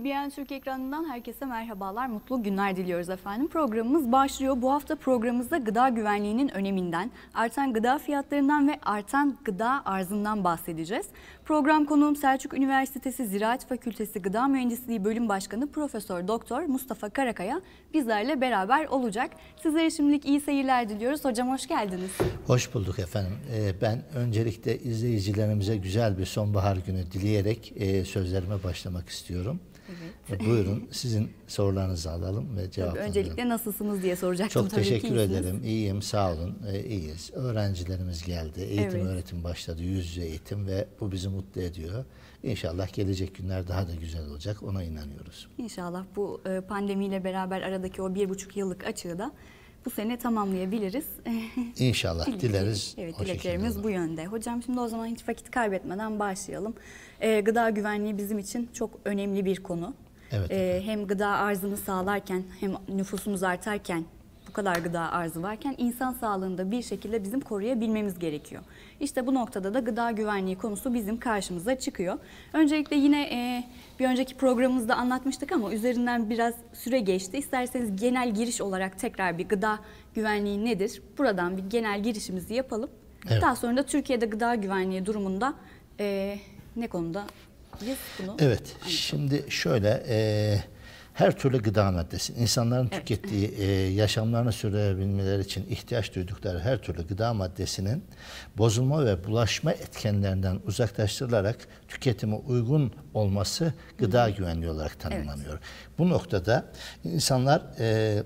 BBN Türk ekranından herkese merhabalar, mutlu günler diliyoruz efendim. Programımız başlıyor. Bu hafta programımızda gıda güvenliğinin öneminden, artan gıda fiyatlarından ve artan gıda arzından bahsedeceğiz. Program konuğum Selçuk Üniversitesi Ziraat Fakültesi Gıda Mühendisliği Bölüm Başkanı Profesör Doktor Mustafa Karakaya bizlerle beraber olacak. Sizlere şimdilik iyi seyirler diliyoruz. Hocam hoş geldiniz. Hoş bulduk efendim. Ee, ben öncelikle izleyicilerimize güzel bir sonbahar günü dileyerek e, sözlerime başlamak istiyorum. Evet. E, buyurun sizin sorularınızı alalım ve cevaplayalım. Öncelikle nasılsınız diye soracaktım. Çok tabii teşekkür ki ederim. Misiniz? İyiyim sağ olun. Ee, iyiyiz. Öğrencilerimiz geldi. Eğitim evet. öğretim başladı. Yüz yüze eğitim ve bu bizi mutlu ediyor. İnşallah gelecek günler daha da güzel olacak. Ona inanıyoruz. İnşallah bu e, pandemiyle beraber aradaki o bir buçuk yıllık açığı da bu sene tamamlayabiliriz. İnşallah dileriz. Evet dileklerimiz bu yönde. Hocam şimdi o zaman hiç vakit kaybetmeden başlayalım e, gıda güvenliği bizim için çok önemli bir konu. Evet, e, hem gıda arzını sağlarken hem nüfusumuz artarken bu kadar gıda arzı varken insan sağlığında bir şekilde bizim koruyabilmemiz gerekiyor. İşte bu noktada da gıda güvenliği konusu bizim karşımıza çıkıyor. Öncelikle yine e, bir önceki programımızda anlatmıştık ama üzerinden biraz süre geçti. İsterseniz genel giriş olarak tekrar bir gıda güvenliği nedir? Buradan bir genel girişimizi yapalım. Evet. Daha sonra da Türkiye'de gıda güvenliği durumunda e, ne konuda? bunu evet, anlatalım. şimdi şöyle e, her türlü gıda maddesi, insanların evet. tükettiği e, yaşamlarını sürdürebilmeleri için ihtiyaç duydukları her türlü gıda maddesinin bozulma ve bulaşma etkenlerinden uzaklaştırılarak tüketime uygun olması gıda Hı. güvenliği olarak tanımlanıyor. Evet. Bu noktada insanlar... E,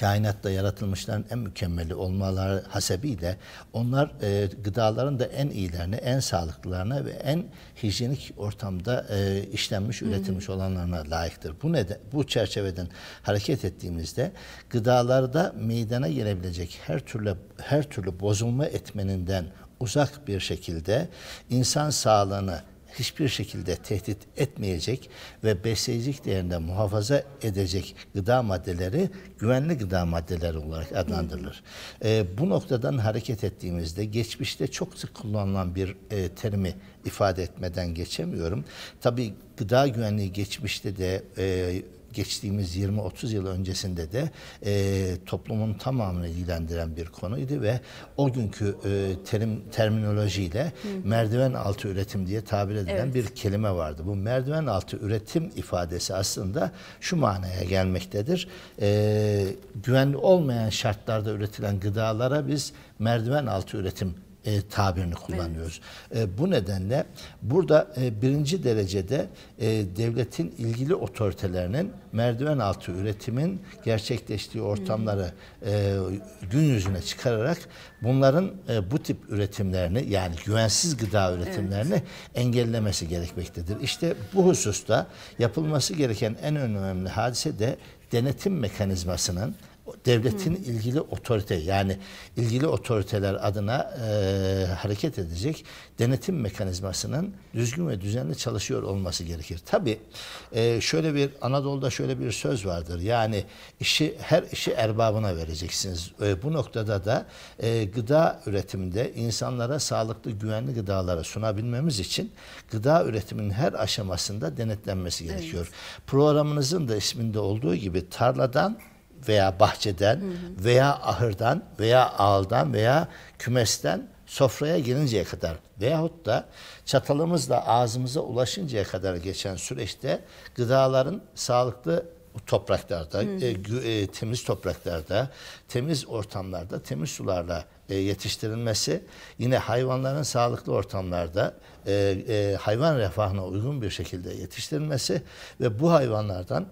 kainatta yaratılmışların en mükemmeli olmaları hasebiyle onlar e, gıdaların da en iyilerine, en sağlıklılarına ve en hijyenik ortamda e, işlenmiş, üretilmiş olanlarına layıktır. Bu neden bu çerçeveden hareket ettiğimizde gıdalarda meydana gelebilecek her türlü her türlü bozulma etmeninden uzak bir şekilde insan sağlığını hiçbir şekilde tehdit etmeyecek ve besleyicilik değerinde muhafaza edecek gıda maddeleri güvenli gıda maddeleri olarak adlandırılır. E, bu noktadan hareket ettiğimizde geçmişte çok sık kullanılan bir e, terimi ifade etmeden geçemiyorum. Tabii gıda güvenliği geçmişte de e, geçtiğimiz 20-30 yıl öncesinde de e, toplumun tamamını ilgilendiren bir konuydu ve o günkü e, terim terminolojiyle Hı. merdiven altı üretim diye tabir edilen evet. bir kelime vardı. Bu merdiven altı üretim ifadesi aslında şu manaya gelmektedir. E, güvenli olmayan şartlarda üretilen gıdalara biz merdiven altı üretim e, tabirini kullanıyoruz. Evet. E, bu nedenle burada e, birinci derecede e, devletin ilgili otoritelerinin merdiven altı üretimin gerçekleştiği ortamları e, gün yüzüne çıkararak bunların e, bu tip üretimlerini yani güvensiz gıda üretimlerini evet. engellemesi gerekmektedir. İşte bu hususta yapılması gereken en önemli hadise de denetim mekanizmasının devletin hmm. ilgili otorite yani ilgili otoriteler adına e, hareket edecek denetim mekanizmasının düzgün ve düzenli çalışıyor olması gerekir. Tabi e, şöyle bir Anadolu'da şöyle bir söz vardır yani işi her işi erbabına vereceksiniz. E, bu noktada da e, gıda üretiminde insanlara sağlıklı güvenli gıdaları sunabilmemiz için gıda üretiminin her aşamasında denetlenmesi gerekiyor. Evet. Programınızın da isminde olduğu gibi tarladan veya bahçeden hı hı. veya ahırdan veya ağıldan veya kümesten sofraya girinceye kadar veyahut da çatalımızla ağzımıza ulaşıncaya kadar geçen süreçte gıdaların sağlıklı topraklarda, hı hı. E, e temiz topraklarda, temiz ortamlarda, temiz sularla e, yetiştirilmesi yine hayvanların sağlıklı ortamlarda e, e, hayvan refahına uygun bir şekilde yetiştirilmesi ve bu hayvanlardan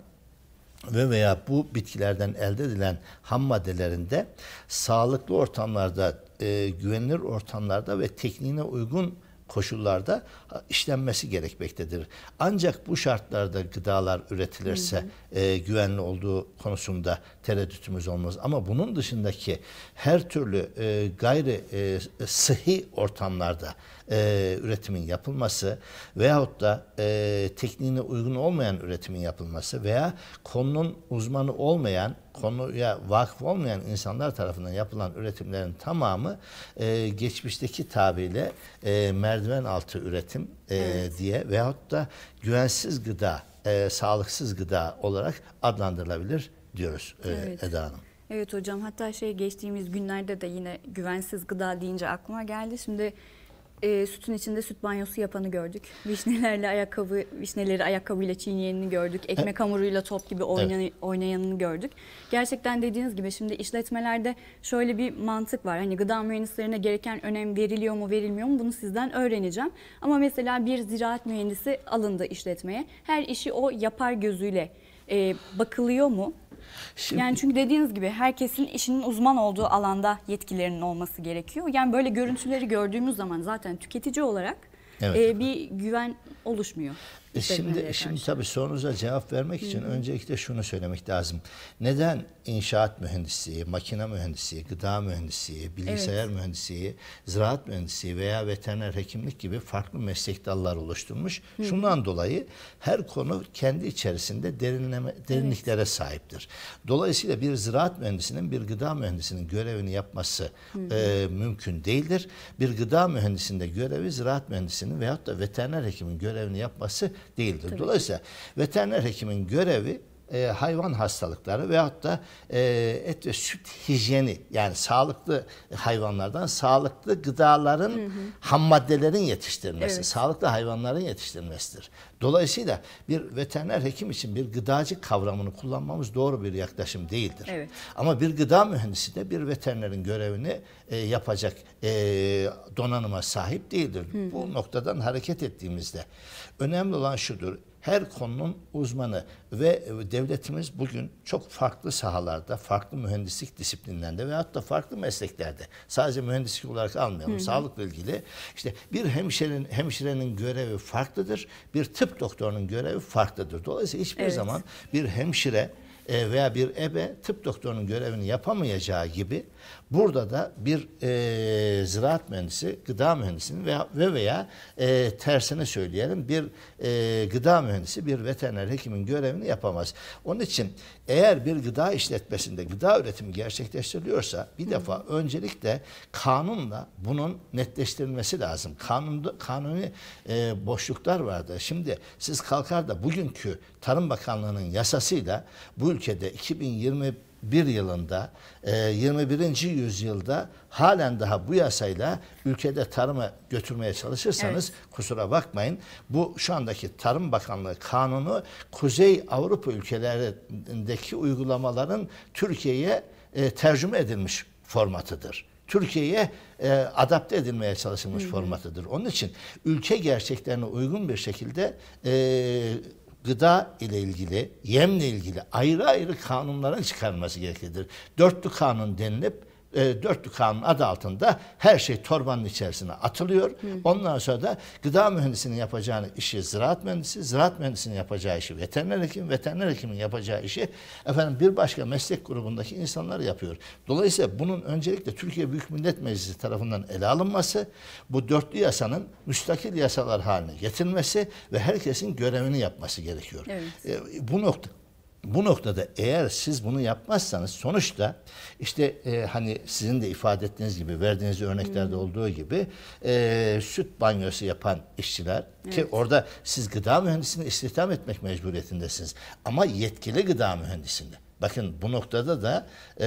ve veya bu bitkilerden elde edilen ham maddelerinde sağlıklı ortamlarda, e, güvenilir ortamlarda ve tekniğine uygun koşullarda işlenmesi gerekmektedir. Ancak bu şartlarda gıdalar üretilirse hı hı. E, güvenli olduğu konusunda tereddütümüz olmaz. Ama bunun dışındaki her türlü e, gayri e, sıhhi ortamlarda e, üretimin yapılması veyahut da e, tekniğine uygun olmayan üretimin yapılması veya konunun uzmanı olmayan konuya vakıf olmayan insanlar tarafından yapılan üretimlerin tamamı e, geçmişteki tabiyle e, merdiven altı üretim yemeyelim e, evet. diye veyahut da güvensiz gıda, e, sağlıksız gıda olarak adlandırılabilir diyoruz e, evet. Eda Hanım. Evet hocam hatta şey geçtiğimiz günlerde de yine güvensiz gıda deyince aklıma geldi. Şimdi e, sütün içinde süt banyosu yapanı gördük. Vişnelerle ayakkabı, vişneleri ayakkabıyla çiğneyenini gördük. Ekmek hamuruyla top gibi oynayan, evet. oynayanını gördük. Gerçekten dediğiniz gibi şimdi işletmelerde şöyle bir mantık var. Hani gıda mühendislerine gereken önem veriliyor mu verilmiyor mu bunu sizden öğreneceğim. Ama mesela bir ziraat mühendisi alındı işletmeye. Her işi o yapar gözüyle e, bakılıyor mu? Şimdi... Yani çünkü dediğiniz gibi herkesin işinin uzman olduğu alanda yetkilerinin olması gerekiyor. Yani böyle görüntüleri gördüğümüz zaman zaten tüketici olarak evet. e, bir güven oluşmuyor. E şimdi şimdi tabii sorunuza cevap vermek için Hı-hı. öncelikle şunu söylemek lazım. Neden inşaat mühendisliği, makine mühendisliği, gıda mühendisliği, bilgisayar evet. mühendisliği, ziraat mühendisliği veya veteriner hekimlik gibi farklı meslek dalları oluşturmuş? Hı-hı. Şundan dolayı her konu kendi içerisinde derinleme, derinliklere evet. sahiptir. Dolayısıyla bir ziraat mühendisinin bir gıda mühendisinin görevini yapması Hı-hı. e, mümkün değildir. Bir gıda mühendisinin de görevi ziraat mühendisinin veyahut da veteriner hekimin görevini yapması değildir. Tabii. Dolayısıyla veteriner hekimin görevi e, hayvan hastalıkları veyahut da e, et ve süt hijyeni yani sağlıklı hayvanlardan sağlıklı gıdaların hı hı. ham maddelerin yetiştirilmesi, evet. sağlıklı hayvanların yetiştirilmesidir. Dolayısıyla bir veteriner hekim için bir gıdacı kavramını kullanmamız doğru bir yaklaşım değildir. Evet. Ama bir gıda mühendisi de bir veterinerin görevini e, yapacak e, donanıma sahip değildir. Hı. Bu noktadan hareket ettiğimizde önemli olan şudur her konunun uzmanı ve devletimiz bugün çok farklı sahalarda, farklı mühendislik disiplinlerinde ve hatta farklı mesleklerde sadece mühendislik olarak almayalım, hı hı. sağlıkla ilgili işte bir hemşirenin hemşirenin görevi farklıdır, bir tıp doktorunun görevi farklıdır. Dolayısıyla hiçbir evet. zaman bir hemşire e, veya bir ebe tıp doktorunun görevini yapamayacağı gibi Burada da bir e, ziraat mühendisi, gıda mühendisinin veya, ve veya e, tersine söyleyelim bir e, gıda mühendisi, bir veteriner hekimin görevini yapamaz. Onun için eğer bir gıda işletmesinde gıda üretimi gerçekleştiriliyorsa bir defa öncelikle kanunla bunun netleştirilmesi lazım. Kanunda, kanuni e, boşluklar vardı. Şimdi siz kalkar da bugünkü Tarım Bakanlığı'nın yasasıyla bu ülkede 2020 bir yılında 21. E, yüzyılda halen daha bu yasayla ülkede tarımı götürmeye çalışırsanız evet. kusura bakmayın. Bu şu andaki Tarım Bakanlığı kanunu Kuzey Avrupa ülkelerindeki uygulamaların Türkiye'ye e, tercüme edilmiş formatıdır. Türkiye'ye e, adapte edilmeye çalışılmış Hı. formatıdır. Onun için ülke gerçeklerine uygun bir şekilde e, gıda ile ilgili, yemle ilgili ayrı ayrı kanunların çıkarılması gereklidir. Dörtlü kanun denilip e, dörtlü kanun adı altında her şey torbanın içerisine atılıyor. Hı. Ondan sonra da gıda mühendisinin yapacağını işi ziraat mühendisi, ziraat mühendisinin yapacağı işi veteriner hekim, veteriner hekimin yapacağı işi efendim bir başka meslek grubundaki insanlar yapıyor. Dolayısıyla bunun öncelikle Türkiye Büyük Millet Meclisi tarafından ele alınması, bu dörtlü yasanın müstakil yasalar haline getirilmesi ve herkesin görevini yapması gerekiyor. Evet. E, bu nokta bu noktada eğer siz bunu yapmazsanız sonuçta işte e, hani sizin de ifade ettiğiniz gibi verdiğiniz örneklerde hmm. olduğu gibi e, süt banyosu yapan işçiler evet. ki orada siz gıda mühendisini istihdam etmek mecburiyetindesiniz ama yetkili gıda mühendisini. Bakın bu noktada da e,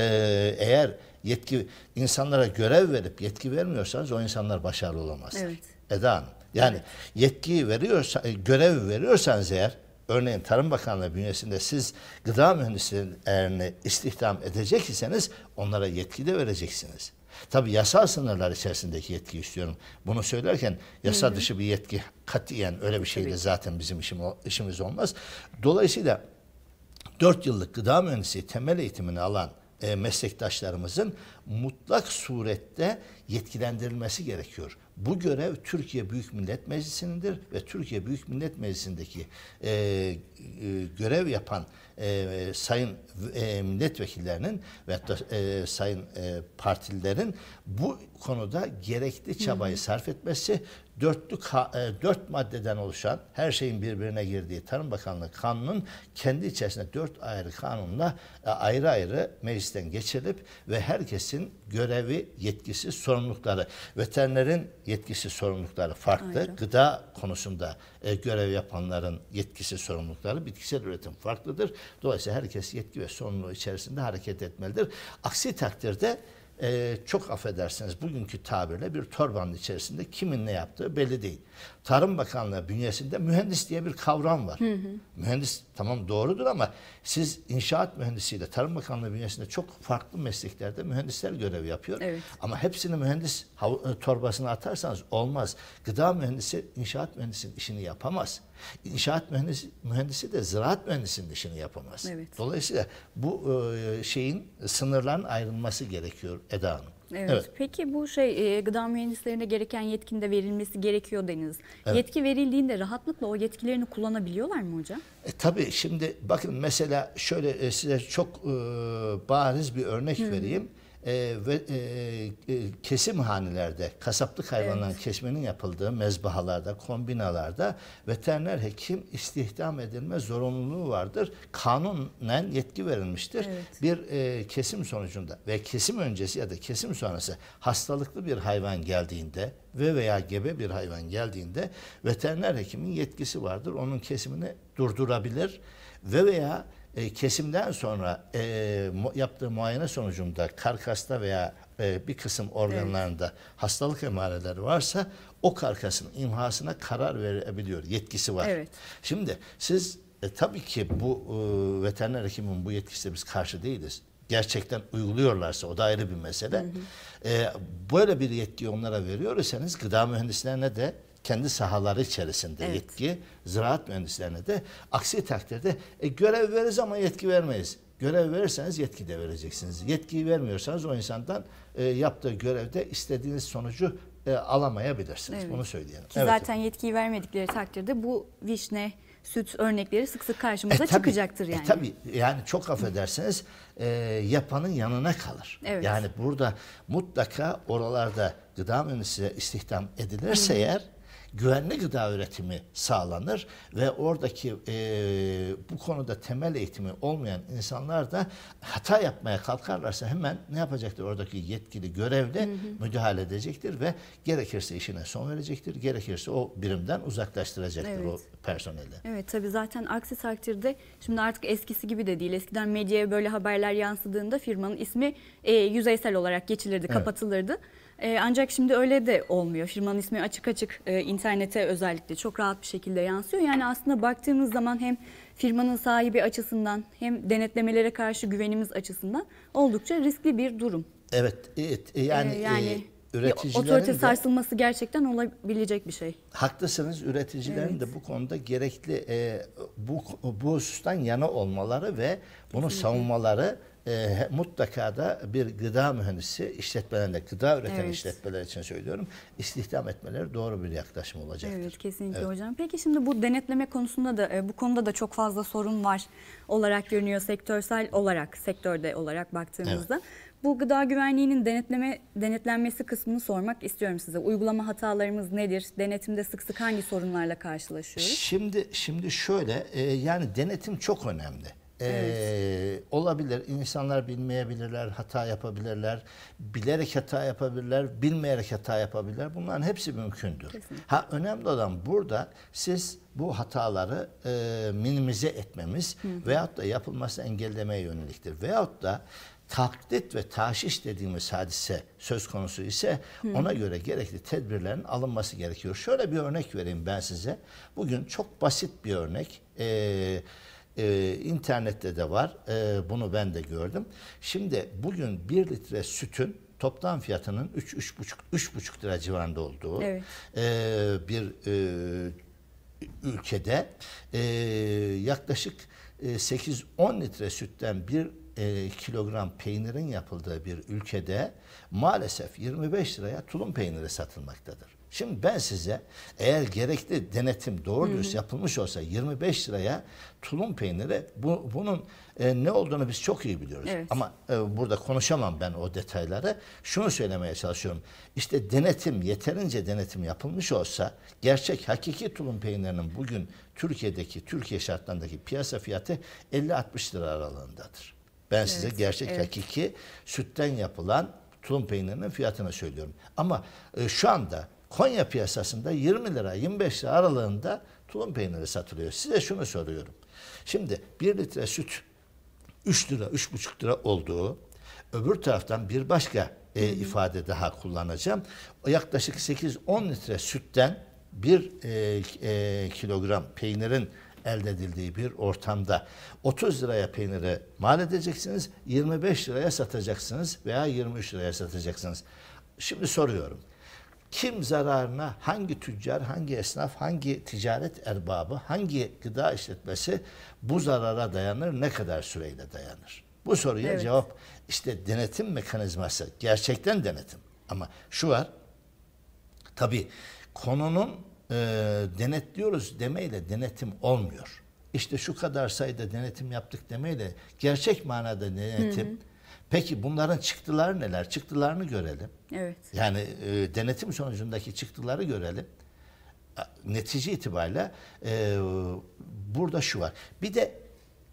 eğer yetki insanlara görev verip yetki vermiyorsanız o insanlar başarılı olamaz. Evet. Eda Hanım. Yani yetkiyi veriyorsa e, görev veriyorsanız eğer örneğin Tarım Bakanlığı bünyesinde siz gıda mühendislerini istihdam edecek iseniz onlara yetki de vereceksiniz. Tabi yasa sınırlar içerisindeki yetki istiyorum. Bunu söylerken yasa dışı bir yetki katiyen öyle bir şeyle zaten bizim işimiz olmaz. Dolayısıyla 4 yıllık gıda mühendisi temel eğitimini alan e, meslektaşlarımızın mutlak surette yetkilendirilmesi gerekiyor. Bu görev Türkiye Büyük Millet Meclisi'nindir ve Türkiye Büyük Millet Meclisi'ndeki e, e, görev yapan e, sayın e, milletvekillerinin ve da, e, sayın e, partililerin bu konuda gerekli çabayı sarf etmesi dörtlü e, dört maddeden oluşan her şeyin birbirine girdiği Tarım Bakanlığı kanunun kendi içerisinde dört ayrı kanunla e, ayrı ayrı meclisten geçirilip ve herkesin görevi, yetkisi, sorumlulukları, veterinerin yetkisi, sorumlulukları farklı. Ayrı. Gıda konusunda e, görev yapanların yetkisi, sorumlulukları yaptıkları bitkisel üretim farklıdır. Dolayısıyla herkes yetki ve sorumluluğu içerisinde hareket etmelidir. Aksi takdirde e, çok affedersiniz bugünkü tabirle bir torbanın içerisinde kimin ne yaptığı belli değil. Tarım Bakanlığı bünyesinde mühendis diye bir kavram var. Hı hı. Mühendis tamam doğrudur ama siz inşaat mühendisiyle Tarım Bakanlığı bünyesinde çok farklı mesleklerde mühendisler görev yapıyor. Evet. Ama hepsini mühendis e, torbasına atarsanız olmaz. Gıda mühendisi inşaat mühendisinin işini yapamaz. İnşaat mühendisi, mühendisi de ziraat mühendisinin işini yapamaz. Evet. Dolayısıyla bu e, şeyin sınırların ayrılması gerekiyor Eda Hanım. Evet. evet. Peki bu şey e, gıda mühendislerine gereken yetkinin de verilmesi gerekiyor deniz. Evet. Yetki verildiğinde rahatlıkla o yetkilerini kullanabiliyorlar mı hocam? E, tabii şimdi bakın mesela şöyle e, size çok e, bariz bir örnek Hı. vereyim. Ee, ve e, e kesim hanelerde kasaplık hayvanların evet. kesmenin yapıldığı mezbahalarda, kombinalarda veteriner hekim istihdam edilme zorunluluğu vardır. Kanunen yetki verilmiştir. Evet. Bir e, kesim sonucunda ve kesim öncesi ya da kesim sonrası hastalıklı bir hayvan geldiğinde ve veya gebe bir hayvan geldiğinde veteriner hekimin yetkisi vardır. Onun kesimini durdurabilir ve veya e, kesimden sonra e, yaptığı muayene sonucunda karkasta veya e, bir kısım organlarında evet. hastalık emareleri varsa o karkasın imhasına karar verebiliyor. Yetkisi var. Evet. Şimdi siz e, tabii ki bu e, veteriner hekimin bu yetkisine biz karşı değiliz. Gerçekten uyguluyorlarsa o da ayrı bir mesele. Hı hı. E, böyle bir yetkiyi onlara veriyor iseniz gıda mühendislerine de kendi sahaları içerisinde evet. yetki ziraat mühendislerine de aksi takdirde e, görev veririz ama yetki vermeyiz. Görev verirseniz yetki de vereceksiniz. Yetkiyi vermiyorsanız o insandan e, yaptığı görevde istediğiniz sonucu e, alamayabilirsiniz. Evet. Bunu söyleyelim. Ki evet. zaten yetkiyi vermedikleri takdirde bu vişne süt örnekleri sık sık karşımıza e, tabii, çıkacaktır e, yani. E, tabii yani çok affedersiniz e, yapanın yanına kalır. Evet. Yani burada mutlaka oralarda gıda mühendisi istihdam edilirse Hı. eğer güvenli gıda üretimi sağlanır ve oradaki e, bu konuda temel eğitimi olmayan insanlar da hata yapmaya kalkarlarsa hemen ne yapacaktır oradaki yetkili görevli hı hı. müdahale edecektir ve gerekirse işine son verecektir. Gerekirse o birimden uzaklaştıracaktır evet. o personeli. Evet tabii zaten aksi takdirde şimdi artık eskisi gibi de değil. Eskiden medyaya böyle haberler yansıdığında firmanın ismi e, yüzeysel olarak geçilirdi, kapatılırdı. Evet. Ee, ancak şimdi öyle de olmuyor. Firmanın ismi açık açık e, internete özellikle çok rahat bir şekilde yansıyor. Yani aslında baktığımız zaman hem firmanın sahibi açısından hem denetlemelere karşı güvenimiz açısından oldukça riskli bir durum. Evet, evet e, yani, ee, yani e, Üreticilerin otorite de, sarsılması gerçekten olabilecek bir şey. Haklısınız. Üreticilerin evet. de bu konuda gerekli e, bu bu husustan yana olmaları ve bunu Kesinlikle. savunmaları e, mutlaka da bir gıda mühendisi işletmelerinde, gıda üreten evet. işletmeler için söylüyorum, istihdam etmeleri doğru bir yaklaşım olacaktır. Evet, kesinlikle evet. hocam. Peki şimdi bu denetleme konusunda da e, bu konuda da çok fazla sorun var olarak görünüyor sektörsel olarak, sektörde olarak baktığımızda. Evet. Bu gıda güvenliğinin denetleme denetlenmesi kısmını sormak istiyorum size. Uygulama hatalarımız nedir? Denetimde sık sık hangi sorunlarla karşılaşıyoruz? Şimdi şimdi şöyle e, yani denetim çok önemli. E, evet. Ee, olabilir. insanlar bilmeyebilirler, hata yapabilirler. Bilerek hata yapabilirler, bilmeyerek hata yapabilirler. Bunların hepsi mümkündür. Kesinlikle. Ha önemli olan burada siz bu hataları e, minimize etmemiz hı hı. veyahut da yapılması engellemeye yöneliktir. Veyahut da taklit ve taşiş dediğimiz hadise söz konusu ise Hı. ona göre gerekli tedbirlerin alınması gerekiyor. Şöyle bir örnek vereyim ben size. Bugün çok basit bir örnek. Ee, e, internette de var. E, bunu ben de gördüm. Şimdi bugün bir litre sütün toptan fiyatının 3-3,5 lira civarında olduğu evet. e, bir e, ülkede e, yaklaşık 8-10 e, litre sütten bir e, kilogram peynirin yapıldığı bir ülkede maalesef 25 liraya tulum peyniri satılmaktadır. Şimdi ben size eğer gerekli denetim doğru düz yapılmış olsa 25 liraya tulum peyniri bu, bunun e, ne olduğunu biz çok iyi biliyoruz. Evet. Ama e, burada konuşamam ben o detayları. Şunu söylemeye çalışıyorum. İşte denetim yeterince denetim yapılmış olsa gerçek hakiki tulum peynirinin bugün Türkiye'deki Türkiye şartlarındaki piyasa fiyatı 50-60 lira aralığındadır. Ben evet, size gerçek evet. hakiki sütten yapılan tulum peynirinin fiyatını söylüyorum. Ama e, şu anda Konya piyasasında 20 lira 25 lira aralığında tulum peyniri satılıyor. Size şunu soruyorum. Şimdi 1 litre süt 3 lira 3,5 lira olduğu öbür taraftan bir başka e, hı hı. ifade daha kullanacağım. O yaklaşık 8-10 litre sütten bir e, e, kilogram peynirin elde edildiği bir ortamda 30 liraya peyniri mal edeceksiniz, 25 liraya satacaksınız veya 23 liraya satacaksınız. Şimdi soruyorum. Kim zararına, hangi tüccar, hangi esnaf, hangi ticaret erbabı, hangi gıda işletmesi bu zarara dayanır, ne kadar süreyle dayanır? Bu soruya evet. cevap işte denetim mekanizması, gerçekten denetim. Ama şu var, tabii konunun e, denetliyoruz demeyle denetim olmuyor. İşte şu kadar sayıda denetim yaptık demeyle gerçek manada denetim. Hı hı. Peki bunların çıktıları neler? Çıktılarını görelim. Evet. Yani e, denetim sonucundaki çıktıları görelim. Netice itibariyle e, burada şu var. Bir de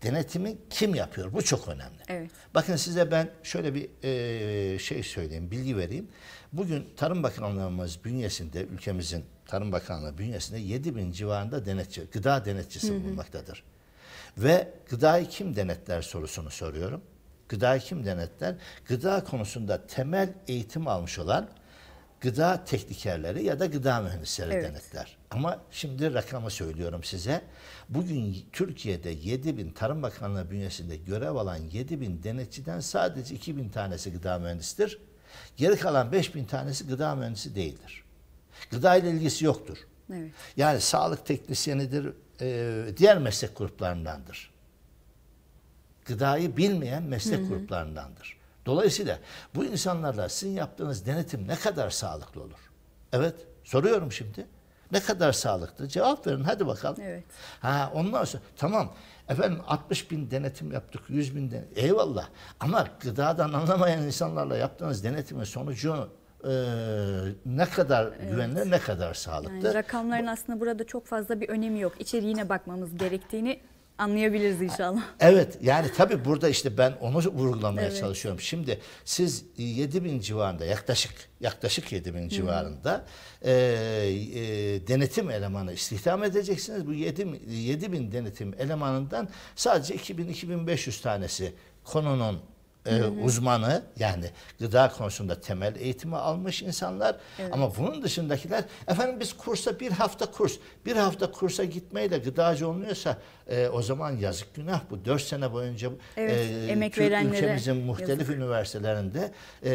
denetimi kim yapıyor? Bu çok önemli. Evet. Bakın size ben şöyle bir e, şey söyleyeyim, bilgi vereyim. Bugün Tarım Bakanlığımız bünyesinde ülkemizin Tarım Bakanlığı bünyesinde 7 bin civarında denetçi, gıda denetçisi bulunmaktadır. Ve gıdayı kim denetler sorusunu soruyorum. Gıdayı kim denetler? Gıda konusunda temel eğitim almış olan gıda teknikerleri ya da gıda mühendisleri evet. denetler. Ama şimdi rakamı söylüyorum size. Bugün Türkiye'de 7 bin Tarım Bakanlığı bünyesinde görev alan 7 bin denetçiden sadece 2 bin tanesi gıda mühendisidir. Geri kalan 5000 tanesi gıda mühendisi değildir. Gıda ile ilgisi yoktur. Evet. Yani sağlık teknisyenidir, e, diğer meslek gruplarındandır. Gıdayı bilmeyen meslek hı hı. gruplarındandır. Dolayısıyla bu insanlarla sizin yaptığınız denetim ne kadar sağlıklı olur? Evet, soruyorum şimdi. Ne kadar sağlıklı? Cevap verin hadi bakalım. Evet. Ha ondan sonra tamam Efendim 60 bin denetim yaptık, 100 bin denetim. Eyvallah. Ama gıdadan anlamayan insanlarla yaptığınız denetimin sonucu e, ne kadar evet. güvenilir, ne kadar sağlıklı. Yani rakamların Bu, aslında burada çok fazla bir önemi yok. İçeriğine bakmamız gerektiğini Anlayabiliriz inşallah. Evet yani tabii burada işte ben onu vurgulamaya evet. çalışıyorum. Şimdi siz 7 bin civarında yaklaşık yaklaşık 7 bin civarında e, e, denetim elemanı istihdam edeceksiniz. Bu 7, 7 bin denetim elemanından sadece 2000-2500 tanesi konunun e, hı hı. uzmanı yani gıda konusunda temel eğitimi almış insanlar evet. ama bunun dışındakiler efendim biz kursa bir hafta kurs bir hafta kursa gitmeyle gıdacı olunuyorsa e, o zaman yazık günah bu dört sene boyunca evet, e, emek ülkemizin muhtelif yazık. üniversitelerinde e,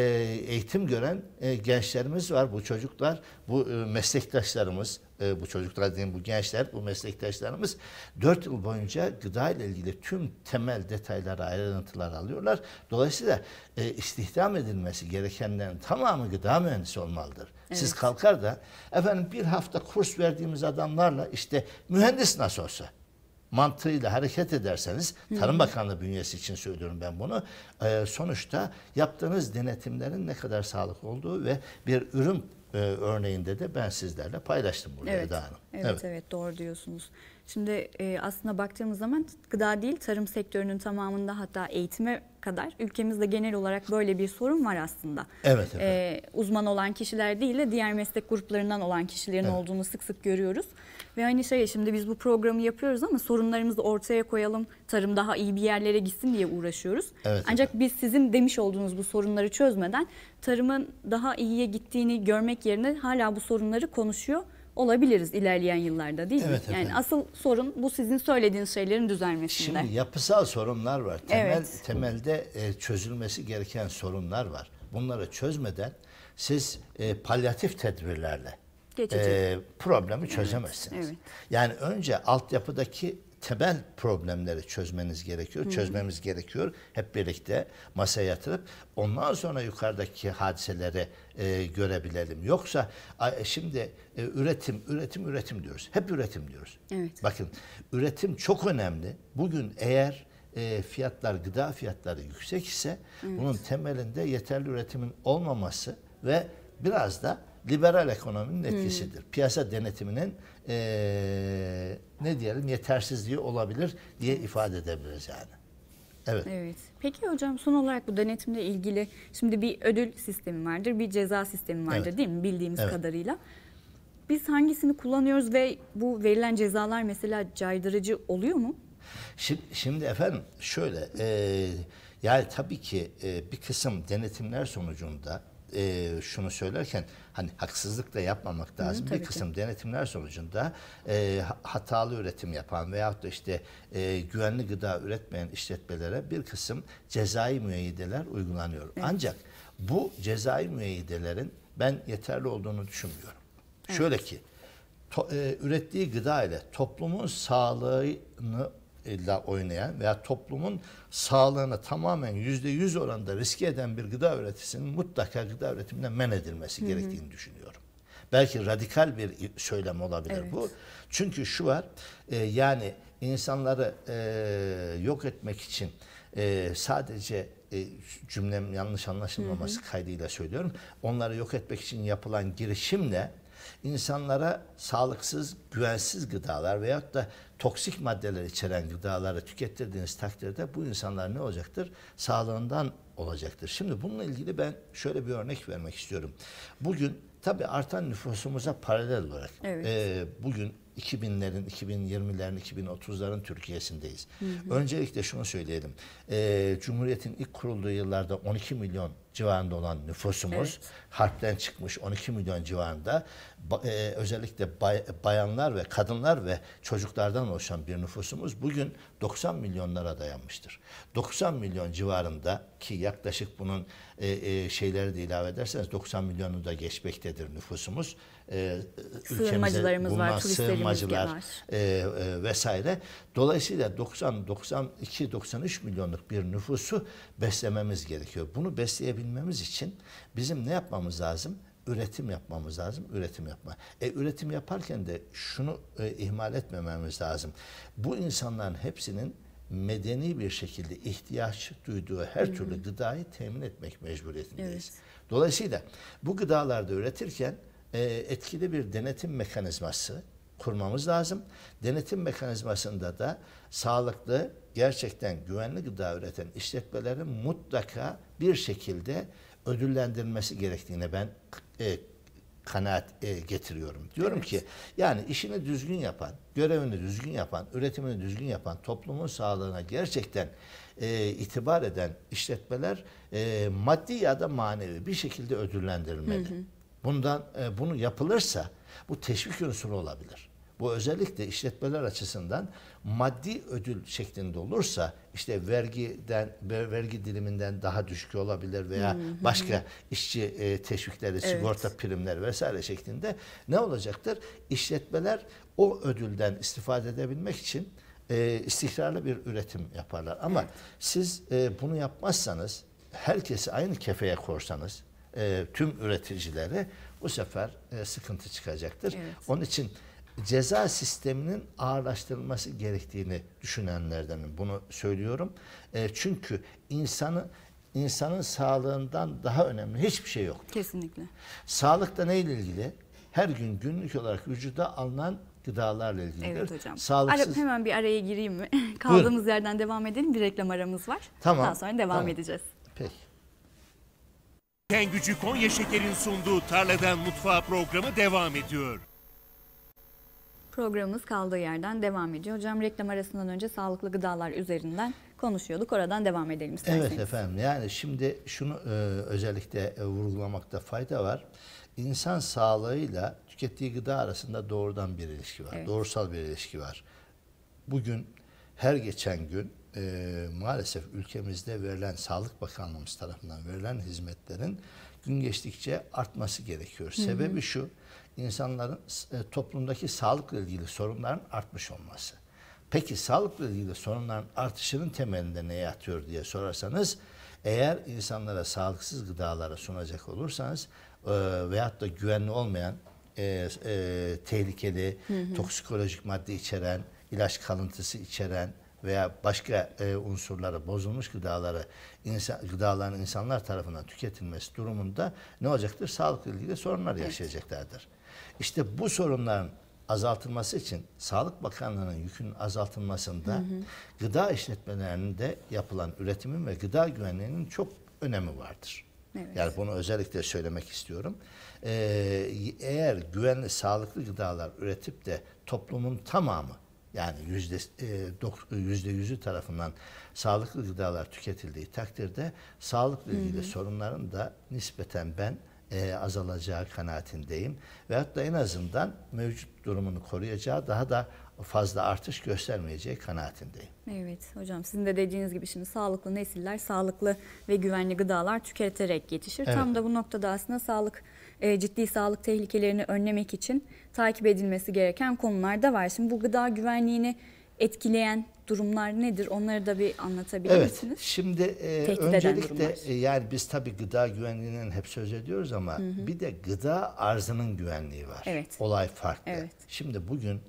eğitim gören e, gençlerimiz var bu çocuklar bu e, meslektaşlarımız ee, bu çocuklar dediğim bu gençler, bu meslektaşlarımız 4 yıl boyunca gıda ile ilgili tüm temel detaylara, ayrıntılar alıyorlar. Dolayısıyla e, istihdam edilmesi gerekenlerin tamamı gıda mühendisi olmalıdır. Evet. Siz kalkar da efendim bir hafta kurs verdiğimiz adamlarla işte mühendis nasıl olsa mantığıyla hareket ederseniz Tarım Bakanlığı bünyesi için söylüyorum ben bunu. Ee, sonuçta yaptığınız denetimlerin ne kadar sağlık olduğu ve bir ürün e, örneğinde de ben sizlerle paylaştım burada evet, Eda Hanım. Evet, evet, evet doğru diyorsunuz. Şimdi e, aslında baktığımız zaman gıda değil tarım sektörünün tamamında hatta eğitime kadar ülkemizde genel olarak böyle bir sorun var aslında. Evet. E, uzman olan kişiler değil de diğer meslek gruplarından olan kişilerin evet. olduğunu sık sık görüyoruz. Ve hani şey şimdi biz bu programı yapıyoruz ama sorunlarımızı ortaya koyalım. Tarım daha iyi bir yerlere gitsin diye uğraşıyoruz. Evet, Ancak evet. biz sizin demiş olduğunuz bu sorunları çözmeden tarımın daha iyiye gittiğini görmek yerine hala bu sorunları konuşuyor olabiliriz ilerleyen yıllarda değil mi? Evet, yani asıl sorun bu sizin söylediğiniz şeylerin düzelmesinde. Şimdi yapısal sorunlar var. Temel evet. temelde e, çözülmesi gereken sorunlar var. Bunları çözmeden siz e, palyatif tedbirlerle Geçecek. e, problemi çözemezsiniz. Evet, evet. Yani önce altyapıdaki temel problemleri çözmeniz gerekiyor. Hı. Çözmemiz gerekiyor. Hep birlikte masaya yatırıp ondan sonra yukarıdaki hadiseleri e, görebilelim. Yoksa e, şimdi e, üretim, üretim, üretim diyoruz. Hep üretim diyoruz. Evet. Bakın üretim çok önemli. Bugün eğer e, fiyatlar, gıda fiyatları yüksek ise evet. bunun temelinde yeterli üretimin olmaması ve biraz da liberal ekonominin hmm. etkisidir. Hmm. Piyasa denetiminin e, ne diyelim yetersizliği olabilir diye ifade edebiliriz yani. Evet. evet. Peki hocam son olarak bu denetimle ilgili şimdi bir ödül sistemi vardır, bir ceza sistemi vardır evet. değil mi bildiğimiz evet. kadarıyla? Biz hangisini kullanıyoruz ve bu verilen cezalar mesela caydırıcı oluyor mu? Şimdi, şimdi efendim şöyle e, yani tabii ki e, bir kısım denetimler sonucunda e, şunu söylerken hani haksızlık da yapmamak lazım. Hı, bir kısım ki. denetimler sonucunda e, hatalı üretim yapan veyahut da işte e, güvenli gıda üretmeyen işletmelere bir kısım cezai müeyyideler uygulanıyor. Evet. Ancak bu cezai müeyyidelerin ben yeterli olduğunu düşünmüyorum. Evet. Şöyle ki to, e, ürettiği gıda ile toplumun sağlığını ile oynayan veya toplumun sağlığını tamamen yüzde yüz oranda riske eden bir gıda üreticisinin mutlaka gıda üretiminden men edilmesi Hı-hı. gerektiğini düşünüyorum. Belki radikal bir söylem olabilir evet. bu. Çünkü şu var e, yani insanları e, yok etmek için e, sadece e, cümlem yanlış anlaşılmaması Hı-hı. kaydıyla söylüyorum. Onları yok etmek için yapılan girişimle insanlara sağlıksız, güvensiz gıdalar veyahut da toksik maddeler içeren gıdaları tükettirdiğiniz takdirde bu insanlar ne olacaktır? Sağlığından olacaktır. Şimdi bununla ilgili ben şöyle bir örnek vermek istiyorum. Bugün tabi artan nüfusumuza paralel olarak evet. e, bugün 2000'lerin, 2020'lerin, 2030'ların Türkiye'sindeyiz. Hı hı. Öncelikle şunu söyleyelim. E, Cumhuriyet'in ilk kurulduğu yıllarda 12 milyon civarında olan nüfusumuz evet. harpten çıkmış 12 milyon civarında e, özellikle bay, bayanlar ve kadınlar ve çocuklardan oluşan bir nüfusumuz bugün 90 milyonlara dayanmıştır. 90 milyon civarında ki yaklaşık bunun e, e, şeyleri de ilave ederseniz 90 milyonu da geçmektedir nüfusumuz. E, e Sığınmacılarımız bulunan var, sığınmacılar var. E, e, vesaire. Dolayısıyla 90 92 93 milyonluk bir nüfusu beslememiz gerekiyor. Bunu besleyebilmek yapabilmemiz için bizim ne yapmamız lazım? Üretim yapmamız lazım, üretim yapma. E üretim yaparken de şunu e, ihmal etmememiz lazım. Bu insanların hepsinin medeni bir şekilde ihtiyaç duyduğu her Hı-hı. türlü gıdayı temin etmek mecburiyetindeyiz. Evet. Dolayısıyla bu gıdalarda üretirken e, etkili bir denetim mekanizması kurmamız lazım. Denetim mekanizmasında da sağlıklı, gerçekten güvenli gıda üreten işletmelerin mutlaka bir şekilde ödüllendirilmesi gerektiğine ben e, kanaat e, getiriyorum. Diyorum evet. ki yani işini düzgün yapan, görevini düzgün yapan, üretimini düzgün yapan, toplumun sağlığına gerçekten e, itibar eden işletmeler e, maddi ya da manevi bir şekilde ödüllendirilmeli. Hı hı. Bundan e, bunu yapılırsa bu teşvik unsuru olabilir. Bu özellikle işletmeler açısından maddi ödül şeklinde olursa işte vergiden vergi diliminden daha düşük olabilir veya hmm. başka işçi e, teşvikleri, evet. sigorta primleri vesaire şeklinde ne olacaktır? İşletmeler o ödülden istifade edebilmek için e, istikrarlı bir üretim yaparlar. Ama evet. siz e, bunu yapmazsanız, herkesi aynı kefeye korsanız, e, tüm üreticileri bu sefer e, sıkıntı çıkacaktır. Evet. Onun için ceza sisteminin ağırlaştırılması gerektiğini düşünenlerdenim. Bunu söylüyorum. E, çünkü insanı insanın sağlığından daha önemli hiçbir şey yok. Kesinlikle. Sağlık da neyle ilgili? Her gün günlük olarak vücuda alınan gıdalarla ilgili. Evet hocam. Sağlıksız... Ara, hemen bir araya gireyim mi? Kaldığımız Buyurun. yerden devam edelim. Bir reklam aramız var. Tamam. Daha sonra devam tamam. edeceğiz. Peki. Ken Konya Şeker'in sunduğu Tarladan Mutfağa programı devam ediyor. Programımız kaldığı yerden devam ediyor. Hocam reklam arasından önce sağlıklı gıdalar üzerinden konuşuyorduk. Oradan devam edelim isterseniz. Evet efendim. Yani şimdi şunu e, özellikle e, vurgulamakta fayda var. İnsan sağlığıyla tükettiği gıda arasında doğrudan bir ilişki var. Evet. Doğrusal bir ilişki var. Bugün her geçen gün e, maalesef ülkemizde verilen Sağlık Bakanlığımız tarafından verilen hizmetlerin gün geçtikçe artması gerekiyor. Sebebi hı hı. şu insanların e, toplumdaki sağlıkla ilgili sorunların artmış olması. Peki sağlıkla ilgili sorunların artışının temelinde ne yatıyor diye sorarsanız eğer insanlara sağlıksız gıdalara sunacak olursanız e, veyahut da güvenli olmayan e, e, tehlikeli hı hı. toksikolojik madde içeren ilaç kalıntısı içeren veya başka e, unsurları, bozulmuş gıdaları insan, gıdaların insanlar tarafından tüketilmesi durumunda ne olacaktır? Sağlıkla ilgili sorunlar evet. yaşayacaklardır. İşte bu sorunların azaltılması için Sağlık Bakanlığı'nın yükünün azaltılmasında hı hı. gıda işletmelerinde yapılan üretimin ve gıda güvenliğinin çok önemi vardır. Evet. Yani bunu özellikle söylemek istiyorum. Ee, eğer güvenli, sağlıklı gıdalar üretip de toplumun tamamı yani yüzde e, yüzde yüzü tarafından sağlıklı gıdalar tüketildiği takdirde sağlıkla ilgili hı hı. sorunların da nispeten ben e, azalacağı kanaatindeyim. Ve hatta en azından mevcut durumunu koruyacağı daha da fazla artış göstermeyeceği kanaatindeyim. Evet hocam sizin de dediğiniz gibi şimdi sağlıklı nesiller sağlıklı ve güvenli gıdalar tüketerek yetişir. Evet. Tam da bu noktada aslında sağlık e, ciddi sağlık tehlikelerini önlemek için takip edilmesi gereken konular da var. Şimdi bu gıda güvenliğini etkileyen durumlar nedir? Onları da bir anlatabilir evet, misiniz? Evet. Şimdi e, öncelikle e, yani biz tabii gıda güvenliğinin hep söz ediyoruz ama hı hı. bir de gıda arzının güvenliği var. Evet. Olay farklı. Evet. Şimdi bugün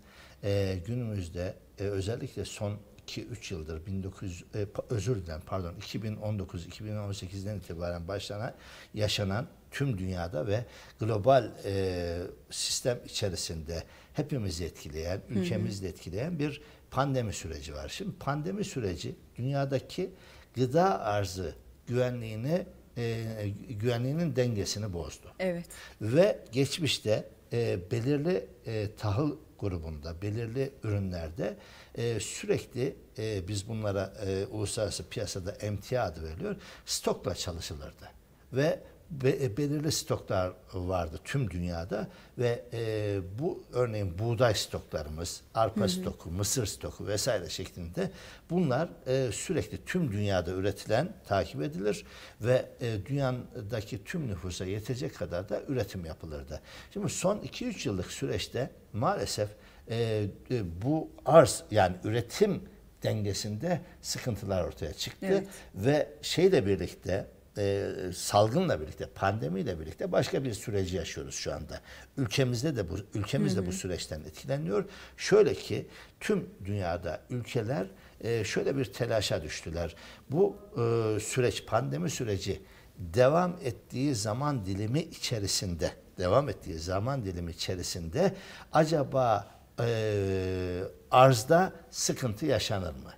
e, günümüzde e, özellikle son 2-3 yıldır 1900 e, özür dilerim pardon 2019-2018'den itibaren başlanan yaşanan tüm dünyada ve global e, sistem içerisinde hepimizi etkileyen, ülkemizi de etkileyen bir pandemi süreci var. Şimdi pandemi süreci dünyadaki gıda arzı güvenliğini e, güvenliğinin dengesini bozdu. Evet. Ve geçmişte e, belirli e, tahıl grubunda, belirli ürünlerde e, sürekli e, biz bunlara e, uluslararası piyasada emtia adı veriliyor, stokla çalışılırdı. Ve e, belirli stoklar vardı tüm dünyada ve e, bu örneğin buğday stoklarımız, arpa hı hı. stoku, mısır stoku vesaire şeklinde bunlar e, sürekli tüm dünyada üretilen takip edilir ve e, dünyadaki tüm nüfusa yetecek kadar da üretim yapılırdı. Şimdi son 2-3 yıllık süreçte maalesef e, e, bu arz yani üretim dengesinde sıkıntılar ortaya çıktı evet. ve şeyle birlikte e, salgınla birlikte, pandemiyle birlikte başka bir süreci yaşıyoruz şu anda. Ülkemizde de bu ülkemiz de bu süreçten etkileniyor. Şöyle ki tüm dünyada ülkeler e, şöyle bir telaşa düştüler. Bu e, süreç, pandemi süreci devam ettiği zaman dilimi içerisinde, devam ettiği zaman dilimi içerisinde acaba e, arzda sıkıntı yaşanır mı?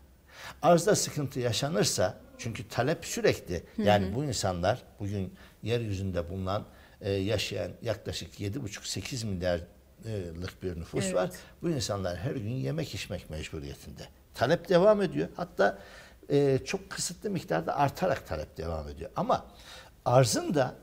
Arzda sıkıntı yaşanırsa çünkü talep sürekli. Yani hı hı. bu insanlar bugün yeryüzünde bulunan e, yaşayan yaklaşık 7,5-8 milyarlık bir nüfus evet. var. Bu insanlar her gün yemek içmek mecburiyetinde. Talep devam ediyor. Hatta e, çok kısıtlı miktarda artarak talep devam ediyor. Ama arzın da